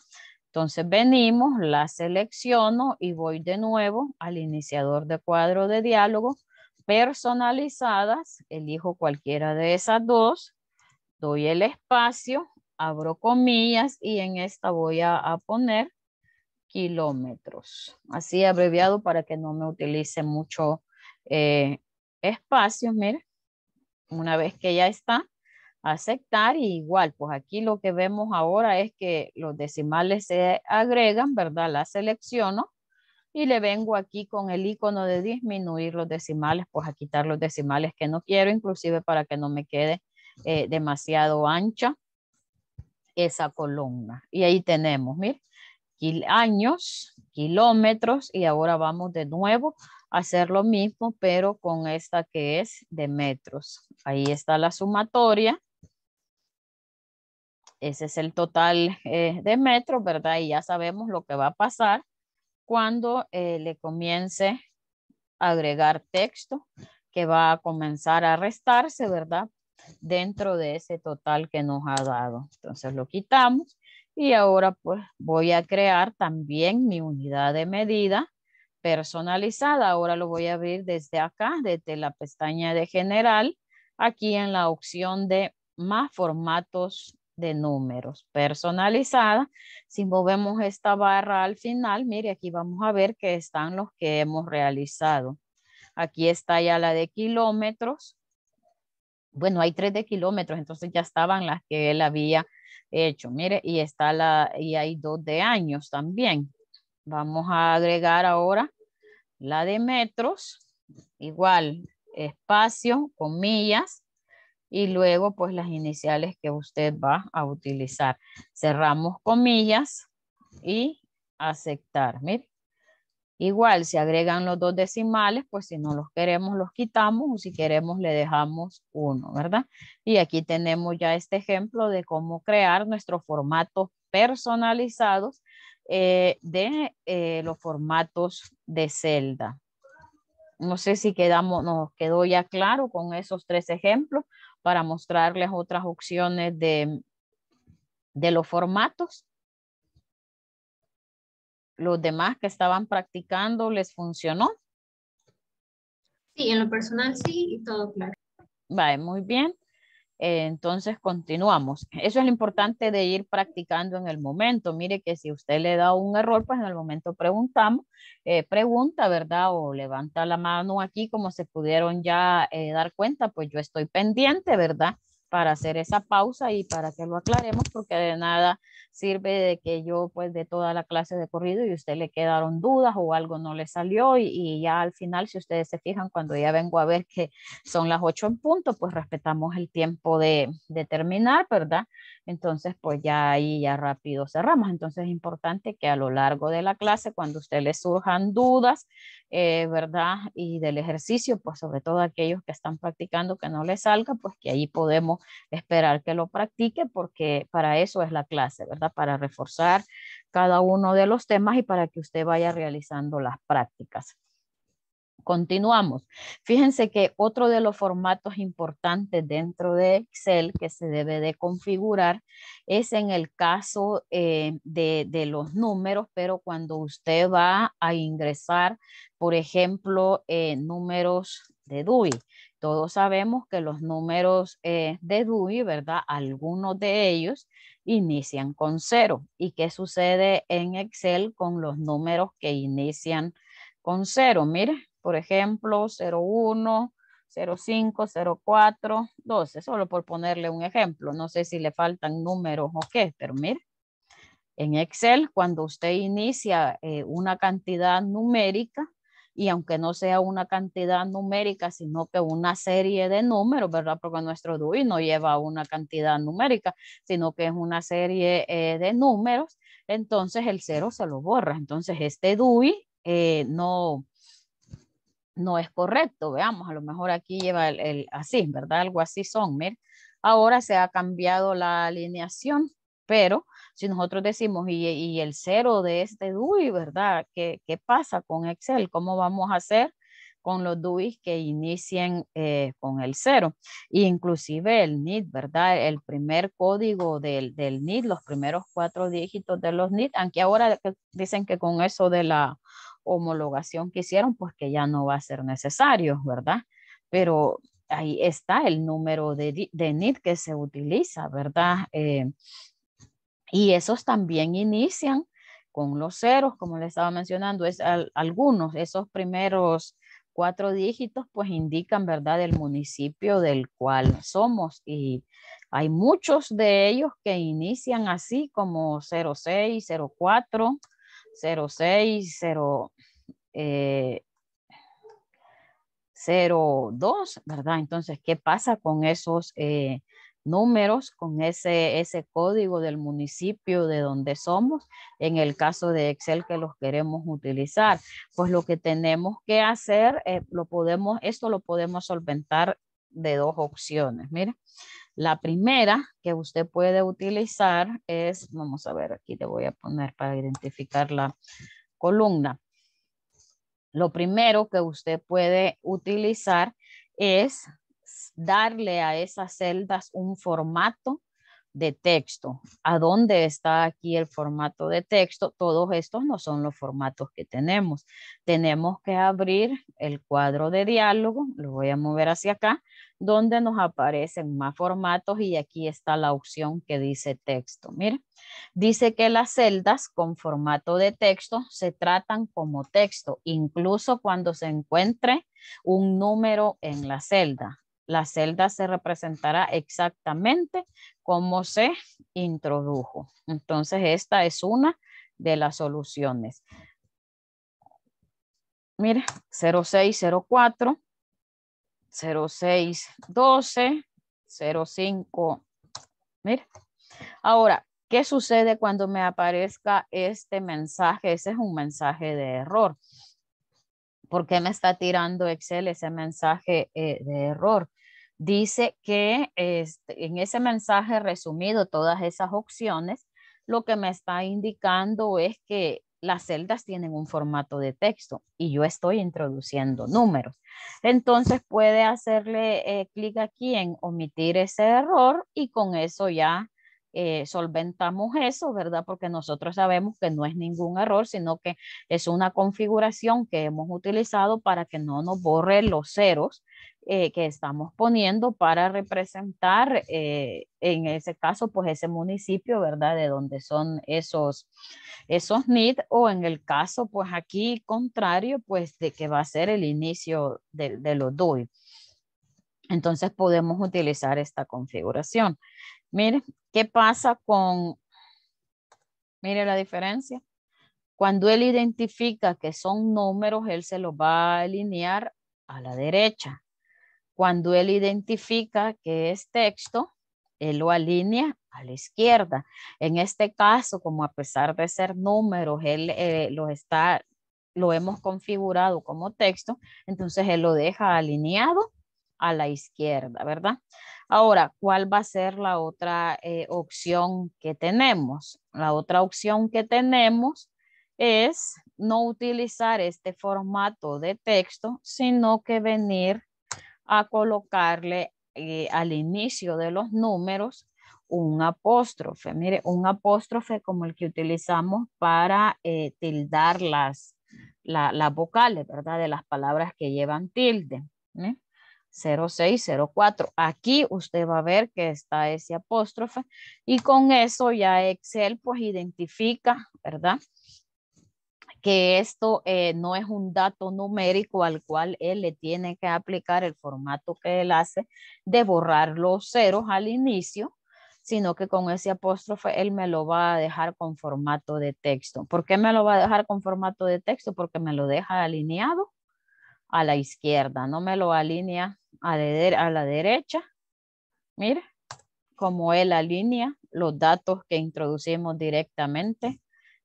Entonces venimos, la selecciono y voy de nuevo al iniciador de cuadro de diálogo personalizadas, elijo cualquiera de esas dos, doy el espacio, abro comillas y en esta voy a, poner kilómetros. Así abreviado para que no me utilice mucho eh, espacio, Mira, Una vez que ya está, aceptar y igual, pues aquí lo que vemos ahora es que los decimales se agregan, ¿verdad? La selecciono y le vengo aquí con el icono de disminuir los decimales, pues a quitar los decimales que no quiero, inclusive para que no me quede eh, demasiado ancha esa columna. Y ahí tenemos, mire, años, kilómetros y ahora vamos de nuevo a hacer lo mismo, pero con esta que es de metros. Ahí está la sumatoria ese es el total eh, de metros, ¿verdad? Y ya sabemos lo que va a pasar cuando eh, le comience a agregar texto que va a comenzar a restarse, ¿verdad? Dentro de ese total que nos ha dado. Entonces lo quitamos y ahora pues voy a crear también mi unidad de medida personalizada. Ahora lo voy a abrir desde acá, desde la pestaña de general, aquí en la opción de más formatos de números personalizada. Si movemos esta barra al final, mire, aquí vamos a ver que están los que hemos realizado. Aquí está ya la de kilómetros. Bueno, hay tres de kilómetros, entonces ya estaban las que él había hecho. Mire, y está la, y hay dos de años también. Vamos a agregar ahora la de metros. Igual, espacio, comillas, y luego pues las iniciales que usted va a utilizar. Cerramos comillas y aceptar. Igual, si agregan los dos decimales, pues si no los queremos, los quitamos o si queremos, le dejamos uno, ¿verdad? Y aquí tenemos ya este ejemplo de cómo crear nuestros formatos personalizados eh, de eh, los formatos de celda. No sé si quedamos, nos quedó ya claro con esos tres ejemplos para mostrarles otras opciones de, los formatos. Los demás que estaban practicando, ¿les funcionó? Sí, en lo personal sí y todo claro. Vale, muy bien. Eh, entonces continuamos. Eso es lo importante de ir practicando en el momento. Mire que si usted le da un error, pues en el momento preguntamos, eh, pregunta, ¿verdad? O levanta la mano aquí como se pudieron ya eh, dar cuenta, pues yo estoy pendiente, ¿verdad? para hacer esa pausa y para que lo aclaremos, porque de nada sirve de que yo pues de toda la clase de corrido y usted le quedaron dudas o algo no le salió y, ya al final, si ustedes se fijan, cuando ya vengo a ver que son las ocho en punto, pues respetamos el tiempo de, de terminar, ¿verdad? Entonces, pues ya ahí ya rápido cerramos. Entonces es importante que a lo largo de la clase, cuando usted le surjan dudas, eh, ¿verdad? Y del ejercicio, pues sobre todo aquellos que están practicando que no les salga, pues que ahí podemos esperar que lo practique porque para eso es la clase, ¿verdad? Para reforzar cada uno de los temas y para que usted vaya realizando las prácticas. Continuamos. Fíjense que otro de los formatos importantes dentro de Excel que se debe de configurar es en el caso eh, de, los números, pero cuando usted va a ingresar, por ejemplo, eh, números de DUI. Todos sabemos que los números eh, de DUI, ¿verdad? Algunos de ellos inician con cero. ¿Y qué sucede en Excel con los números que inician con cero? Mire, por ejemplo, 01, 05, 04, 12, solo por ponerle un ejemplo. No sé si le faltan números o qué, pero mire. En Excel, cuando usted inicia eh, una cantidad numérica, y aunque no sea una cantidad numérica, sino que una serie de números, ¿verdad? Porque nuestro DUI no lleva una cantidad numérica, sino que es una serie eh, de números, entonces el cero se lo borra. Entonces este DUI eh, no, no es correcto. Veamos, a lo mejor aquí lleva el, así, ¿verdad? Algo así son, Ahora se ha cambiado la alineación, pero si nosotros decimos, y, el cero de este DUI, ¿verdad? ¿Qué, pasa con Excel? ¿Cómo vamos a hacer? con los DUIs que inicien eh, con el cero. inclusive el NIT, ¿verdad? El primer código del, del NIT, los primeros cuatro dígitos de los NIT, aunque ahora eh, dicen que con eso de la homologación que hicieron, pues que ya no va a ser necesario, ¿verdad? Pero ahí está el número de, de NIT que se utiliza, ¿verdad? Eh, y esos también inician con los ceros, como les estaba mencionando, es algunos, esos primeros cuatro dígitos, pues indican, ¿verdad?, el municipio del cual somos. Y hay muchos de ellos que inician así como 06, 04, 06, 02, eh, ¿verdad? Entonces, ¿qué pasa con esos eh, números, con ese, ese código del municipio de donde somos, en el caso de Excel que los queremos utilizar? Pues lo que tenemos que hacer, eh, lo podemos, esto lo podemos solventar de dos opciones. Mira, la primera que usted puede utilizar es, vamos a ver, aquí le voy a poner para identificar la columna. Lo primero que usted puede utilizar es darle a esas celdas un formato de texto. ¿A dónde está aquí el formato de texto? Todos estos no son los formatos que tenemos. Tenemos que abrir el cuadro de diálogo, lo voy a mover hacia acá, donde nos aparecen más formatos y aquí está la opción que dice texto. Mira, dice que las celdas con formato de texto se tratan como texto, incluso cuando se encuentre un número en la celda. La celda se representará exactamente como se introdujo. Entonces, esta es una de las soluciones. Mire, 0604 0612, 05. Mira. Ahora, ¿qué sucede cuando me aparezca este mensaje? Ese es un mensaje de error. ¿Por qué me está tirando Excel ese mensaje eh, de error? Dice que este, en ese mensaje resumido todas esas opciones, lo que me está indicando es que las celdas tienen un formato de texto y yo estoy introduciendo números. Entonces puede hacerle eh, clic aquí en omitir ese error y con eso ya eh, solventamos eso, ¿verdad? Porque nosotros sabemos que no es ningún error, sino que es una configuración que hemos utilizado para que no nos borre los ceros eh, que estamos poniendo para representar, eh, en ese caso, pues ese municipio, ¿verdad? De donde son esos, esos NID, o en el caso, pues aquí contrario, pues de que va a ser el inicio de, de los DUI. Entonces podemos utilizar esta configuración. Miren, ¿Qué pasa con, mire la diferencia? Cuando él identifica que son números, él se los va a alinear a la derecha. Cuando él identifica que es texto, él lo alinea a la izquierda. En este caso, como a pesar de ser números, él eh, lo está, lo hemos configurado como texto, entonces él lo deja alineado a la izquierda, ¿verdad? Ahora, ¿cuál va a ser la otra eh, opción que tenemos? La otra opción que tenemos es no utilizar este formato de texto, sino que venir a colocarle eh, al inicio de los números un apóstrofe. Mire, un apóstrofe como el que utilizamos para eh, tildar las, las vocales, ¿verdad? De las palabras que llevan tilde. 0604. Aquí usted va a ver que está ese apóstrofe y con eso ya Excel pues identifica, ¿verdad? Que esto eh, no es un dato numérico al cual él le tiene que aplicar el formato que él hace de borrar los ceros al inicio, sino que con ese apóstrofe él me lo va a dejar con formato de texto. ¿Por qué me lo va a dejar con formato de texto? Porque me lo deja alineado a la izquierda, no me lo alinea a, la derecha, mire, como es la línea, los datos que introducimos directamente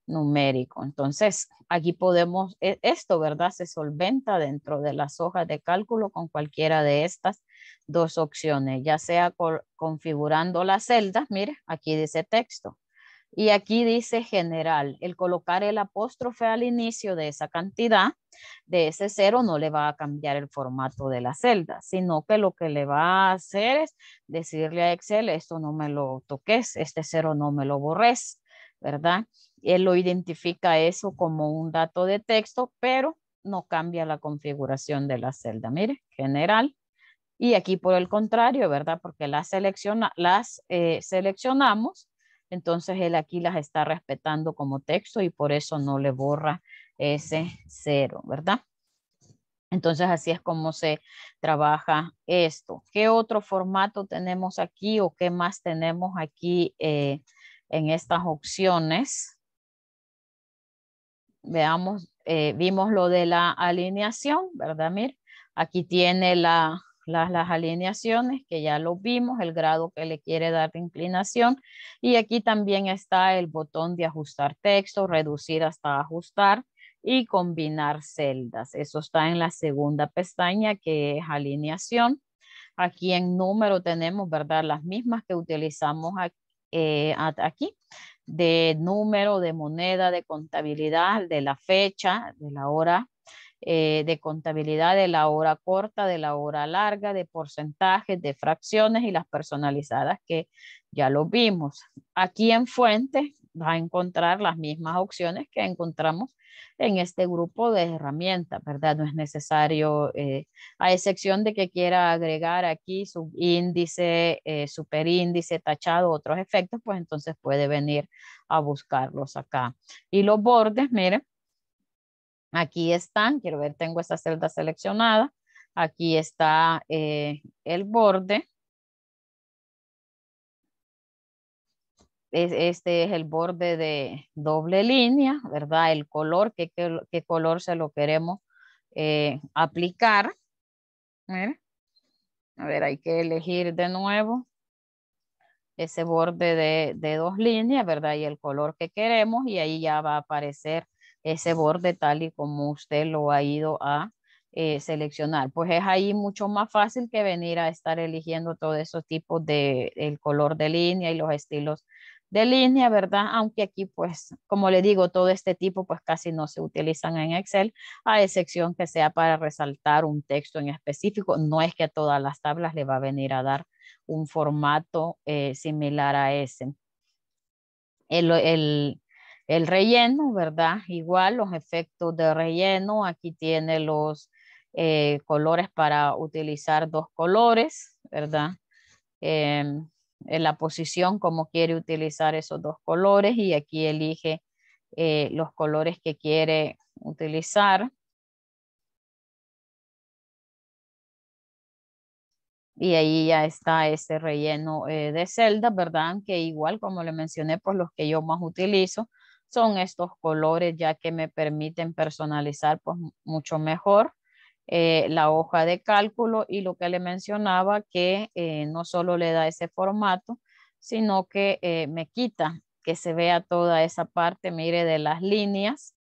numérico. Entonces, aquí podemos, e, esto, ¿verdad? Se solventa dentro de las hojas de cálculo con cualquiera de estas dos opciones, ya sea configurando las celdas, mire, aquí dice texto, y aquí dice general, el colocar el apóstrofe al inicio de esa cantidad, de ese cero, no le va a cambiar el formato de la celda, sino que lo que le va a hacer es decirle a Excel, esto no me lo toques, este cero no me lo borres, ¿verdad? Él lo identifica eso como un dato de texto, pero no cambia la configuración de la celda. Mire, general. Y aquí por el contrario, ¿verdad? Porque las, las eh, seleccionamos entonces él aquí las está respetando como texto y por eso no le borra ese cero, ¿verdad? Entonces así es como se trabaja esto. ¿Qué otro formato tenemos aquí o qué más tenemos aquí eh, en estas opciones? Veamos, eh, vimos lo de la alineación, ¿verdad? Mir, aquí tiene la las, alineaciones, que ya lo vimos, el grado que le quiere dar de inclinación. Y aquí también está el botón de ajustar texto, reducir hasta ajustar y combinar celdas. Eso está en la segunda pestaña que es alineación. Aquí en número tenemos, ¿verdad? Las mismas que utilizamos eh, aquí de número, de moneda, de contabilidad, de la fecha, de la hora eh, de contabilidad de la hora corta, de la hora larga, de porcentajes, de fracciones y las personalizadas que ya lo vimos. Aquí en fuentes va a encontrar las mismas opciones que encontramos en este grupo de herramientas, ¿verdad? No es necesario, eh, a excepción de que quiera agregar aquí su índice super eh, superíndice, tachado, otros efectos, pues entonces puede venir a buscarlos acá. Y los bordes, miren, Aquí están, quiero ver, tengo esta celda seleccionada. Aquí está eh, el borde. este es el borde de doble línea, ¿verdad? El color, qué, color se lo queremos eh, aplicar. A ver, hay que elegir de nuevo ese borde de, de, dos líneas, ¿verdad? Y el color que queremos y ahí ya va a aparecer ese borde tal y como usted lo ha ido a eh, seleccionar. Pues es ahí mucho más fácil que venir a estar eligiendo todos esos tipos de color de línea y los estilos de línea, ¿verdad? Aunque aquí, pues, como le digo, todo este tipo, pues casi no se utilizan en Excel, a excepción que sea para resaltar un texto en específico. No es que a todas las tablas le va a venir a dar un formato eh, similar a ese. el, el relleno, ¿verdad? Igual los efectos de relleno. Aquí tiene los eh, colores para utilizar dos colores, ¿verdad? Em, en la posición como quiere utilizar esos dos colores y aquí elige eh, los colores que quiere utilizar. Y ahí ya está ese relleno eh, de celda, ¿verdad? Que igual, como le mencioné, pues los que yo más utilizo son estos colores ya que me permiten personalizar pues, mucho mejor eh, la hoja de cálculo y lo que le mencionaba que eh, no solo le da ese formato, sino que eh, me quita que se vea toda esa parte, mire, de las líneas,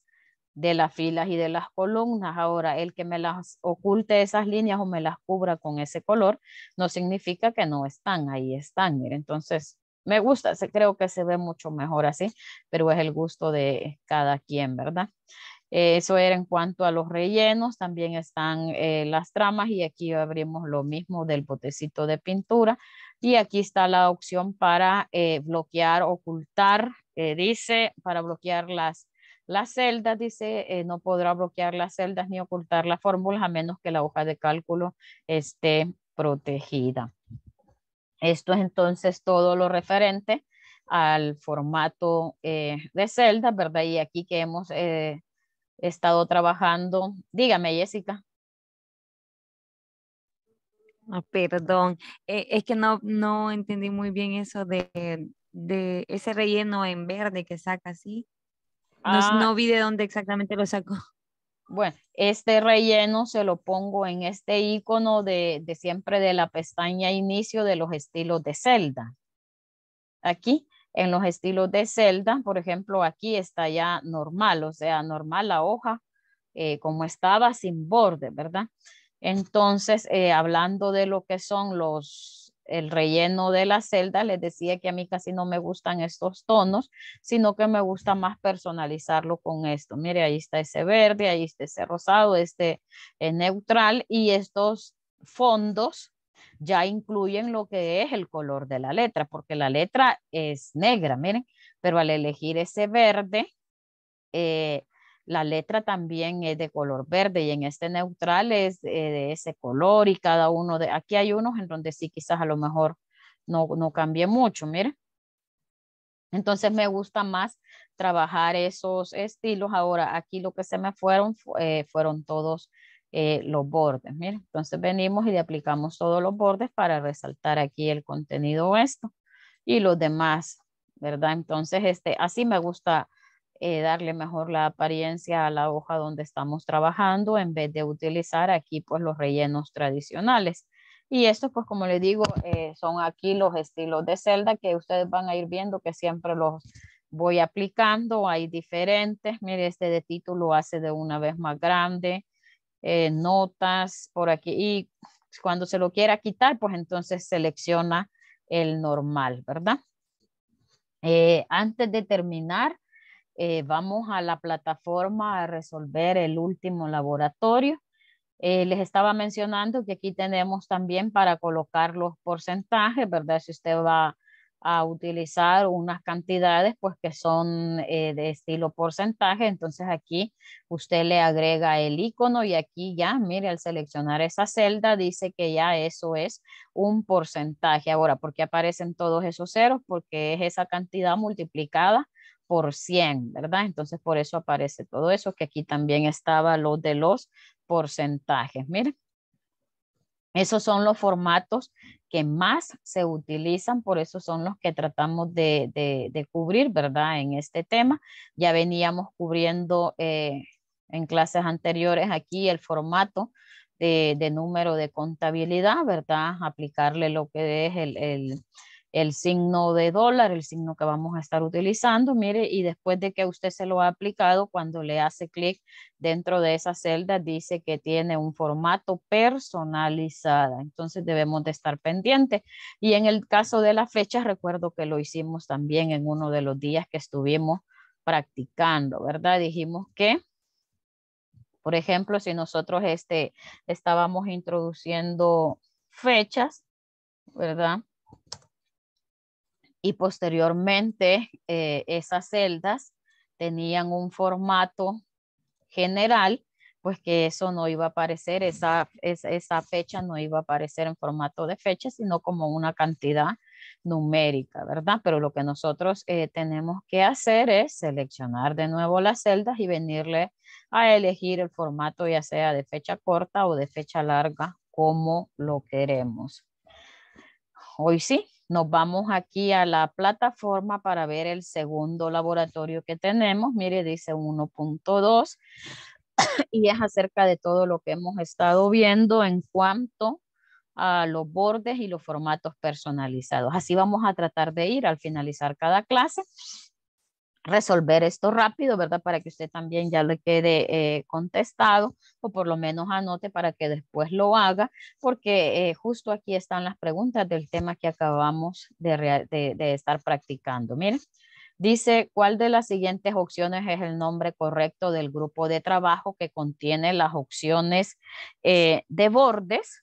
de las filas y de las columnas. Ahora, el que me las oculte esas líneas o me las cubra con ese color, no significa que no están, ahí están, mire. Entonces, me gusta, se, creo que se ve mucho mejor así, pero es el gusto de cada quien, ¿verdad? Eh, eso era en cuanto a los rellenos, también están eh, las tramas y aquí abrimos lo mismo del botecito de pintura y aquí está la opción para eh, bloquear, ocultar, dice, para bloquear las, las celdas, dice, no podrá bloquear las celdas ni ocultar las fórmulas a menos que la hoja de cálculo esté protegida. Esto es entonces todo lo referente al formato eh, de celda, ¿verdad? Y aquí que hemos eh, estado trabajando. Dígame, Jessica. Ah, perdón, eh, es que no, no entendí muy bien eso de, ese relleno en verde que saca así. No, ah. no vi de dónde exactamente lo sacó. Bueno, este relleno se lo pongo en este icono de, siempre de la pestaña inicio de los estilos de celda. Aquí, en los estilos de celda, por ejemplo, aquí está ya normal, o sea, normal la hoja eh, como estaba sin borde, ¿verdad? Entonces, eh, hablando de lo que son los el relleno de la celda, les decía que a mí casi no me gustan estos tonos, sino que me gusta más personalizarlo con esto. Mire, ahí está ese verde, ahí está ese rosado, este eh, neutral y estos fondos ya incluyen lo que es el color de la letra, porque la letra es negra, miren, pero al elegir ese verde, eh, la letra también es de color verde y en este neutral es eh, de ese color y cada uno de... Aquí hay unos en donde sí quizás a lo mejor no, no cambie mucho, mire. Entonces me gusta más trabajar esos estilos. Ahora aquí lo que se me fueron eh, fueron todos eh, los bordes. Mire, entonces venimos y le aplicamos todos los bordes para resaltar aquí el contenido esto y los demás, ¿verdad? Entonces este, así me gusta eh, darle mejor la apariencia a la hoja donde estamos trabajando en vez de utilizar aquí pues los rellenos tradicionales. Y esto pues como les digo eh, son aquí los estilos de celda que ustedes van a ir viendo que siempre los voy aplicando. Hay diferentes, mire este de título hace de una vez más grande, eh, notas por aquí y cuando se lo quiera quitar pues entonces selecciona el normal, ¿verdad? antes de terminar, eh, vamos a la plataforma a resolver el último laboratorio. Eh, les estaba mencionando que aquí tenemos también para colocar los porcentajes, ¿verdad? Si usted va a utilizar unas cantidades pues que son eh, de estilo porcentaje, entonces aquí usted le agrega el icono y aquí ya, mire, al seleccionar esa celda dice que ya eso es un porcentaje. Ahora, ¿por qué aparecen todos esos ceros? Porque es esa cantidad multiplicada por cien, ¿verdad? Entonces por eso aparece todo eso, que aquí también estaba lo de los porcentajes. Miren, esos son los formatos que más se utilizan, por eso son los que tratamos de, de, de cubrir, ¿verdad? En este tema ya veníamos cubriendo eh, en clases anteriores aquí el formato de, de, número de contabilidad, ¿verdad? Aplicarle lo que es el, el el signo de dólar, el signo que vamos a estar utilizando, mire, y después de que usted se lo ha aplicado, cuando le hace clic dentro de esa celda, dice que tiene un formato personalizado, entonces debemos de estar pendientes. Y en el caso de las fechas, recuerdo que lo hicimos también en uno de los días que estuvimos practicando, ¿verdad? Dijimos que por ejemplo, si nosotros este, estábamos introduciendo fechas, ¿verdad? y posteriormente eh, esas celdas tenían un formato general, pues que eso no iba a aparecer, esa, esa fecha no iba a aparecer en formato de fecha, sino como una cantidad numérica, ¿verdad? Pero lo que nosotros eh, tenemos que hacer es seleccionar de nuevo las celdas y venirle a elegir el formato, ya sea de fecha corta o de fecha larga, como lo queremos. Hoy sí, nos vamos aquí a la plataforma para ver el segundo laboratorio que tenemos. Mire, dice 1.2 (coughs) y es acerca de todo lo que hemos estado viendo en cuanto a los bordes y los formatos personalizados. Así vamos a tratar de ir al finalizar cada clase resolver esto rápido, ¿verdad? Para que usted también ya le quede eh, contestado o por lo menos anote para que después lo haga, porque eh, justo aquí están las preguntas del tema que acabamos de, estar practicando. Miren, dice, ¿cuál de las siguientes opciones es el nombre correcto del grupo de trabajo que contiene las opciones eh, de bordes?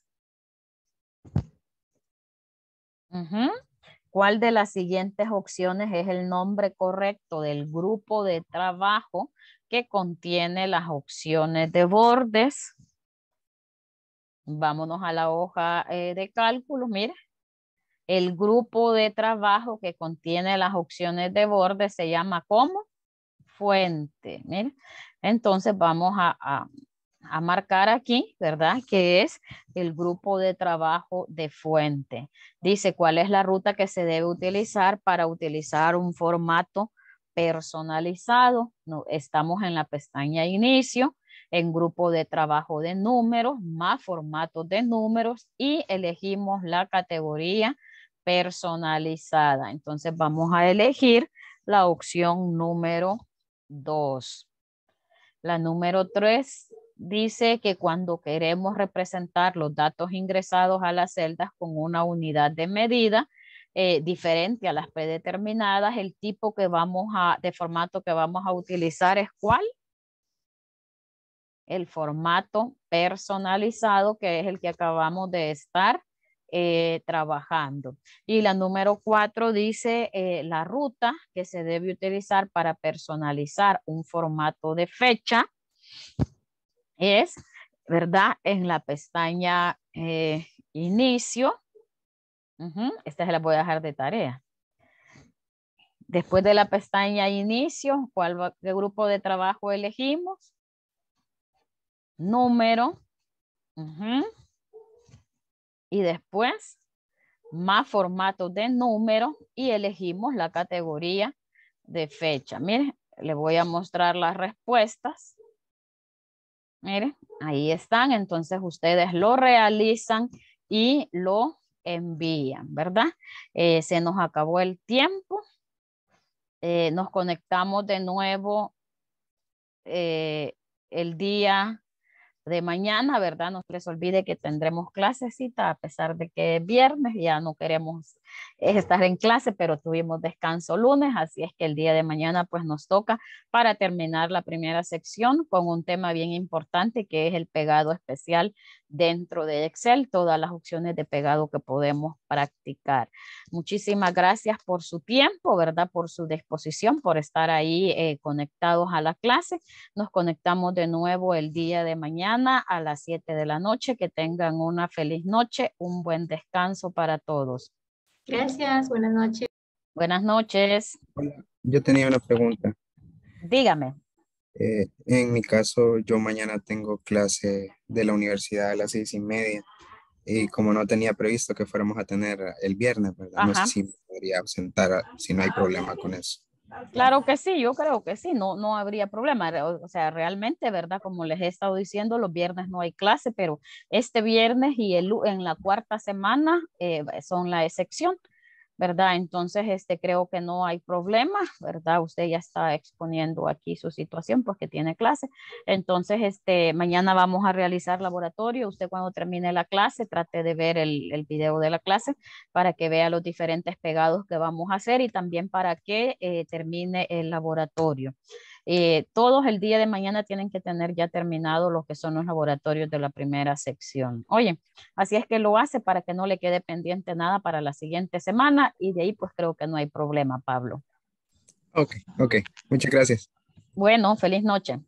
¿Cuál de las siguientes opciones es el nombre correcto del grupo de trabajo que contiene las opciones de bordes? Vámonos a la hoja eh, de cálculo, mire. El grupo de trabajo que contiene las opciones de bordes se llama como Fuente, Entonces vamos a a marcar aquí, ¿verdad? Que es el grupo de trabajo de fuente. Dice cuál es la ruta que se debe utilizar para utilizar un formato personalizado. No, estamos en la pestaña inicio, en grupo de trabajo de números, más formatos de números y elegimos la categoría personalizada. Entonces vamos a elegir la opción número 2. La número 3 dice que cuando queremos representar los datos ingresados a las celdas con una unidad de medida eh, diferente a las predeterminadas, el tipo que vamos a, de formato que vamos a utilizar es cuál? El formato personalizado, que es el que acabamos de estar eh, trabajando. Y la número cuatro dice eh, la ruta que se debe utilizar para personalizar un formato de fecha es, ¿verdad? En la pestaña eh, inicio. Esta se la voy a dejar de tarea. Después de la pestaña inicio, ¿cuál grupo de trabajo elegimos? Número. Y después, más formato de número y elegimos la categoría de fecha. Miren, le voy a mostrar las respuestas. Miren, ahí están. Entonces ustedes lo realizan y lo envían, ¿verdad? Eh, se nos acabó el tiempo. Eh, nos conectamos de nuevo eh, el día de mañana, ¿verdad? No se les olvide que tendremos clasecita, a pesar de que es viernes, ya no queremos estar en clase, pero tuvimos descanso lunes, así es que el día de mañana pues nos toca para terminar la primera sección con un tema bien importante que es el pegado especial dentro de Excel, todas las opciones de pegado que podemos practicar. Muchísimas gracias por su tiempo, ¿verdad? Por su disposición, por estar ahí eh, conectados a la clase. Nos conectamos de nuevo el día de mañana a las 7 de la noche. Que tengan una feliz noche, un buen descanso para todos. Gracias, buenas noches. Buenas noches. Yo tenía una pregunta. Dígame. Eh, en mi caso, yo mañana tengo clase de la universidad a las seis y media y como no tenía previsto que fuéramos a tener el viernes, ¿verdad? No sé si podría ausentar, si no hay problema con eso. Claro que sí, yo creo que sí, no, no habría problema. O sea, realmente, ¿verdad? Como les he estado diciendo, los viernes no hay clase, pero este viernes y el, en la cuarta semana eh, son la excepción. ¿verdad? Entonces, este, creo que no hay problema, ¿verdad? Usted ya está exponiendo aquí su situación porque tiene clase. Entonces, este, mañana vamos a realizar laboratorio. Usted cuando termine la clase, trate de ver el, el video de la clase para que vea los diferentes pegados que vamos a hacer y también para que eh, termine el laboratorio. Eh, todos el día de mañana tienen que tener ya terminado lo que son los laboratorios de la primera sección. Oye, así es que lo hace para que no le quede pendiente nada para la siguiente semana y de ahí pues creo que no hay problema, Pablo. Ok, ok. Muchas gracias. Bueno, feliz noche.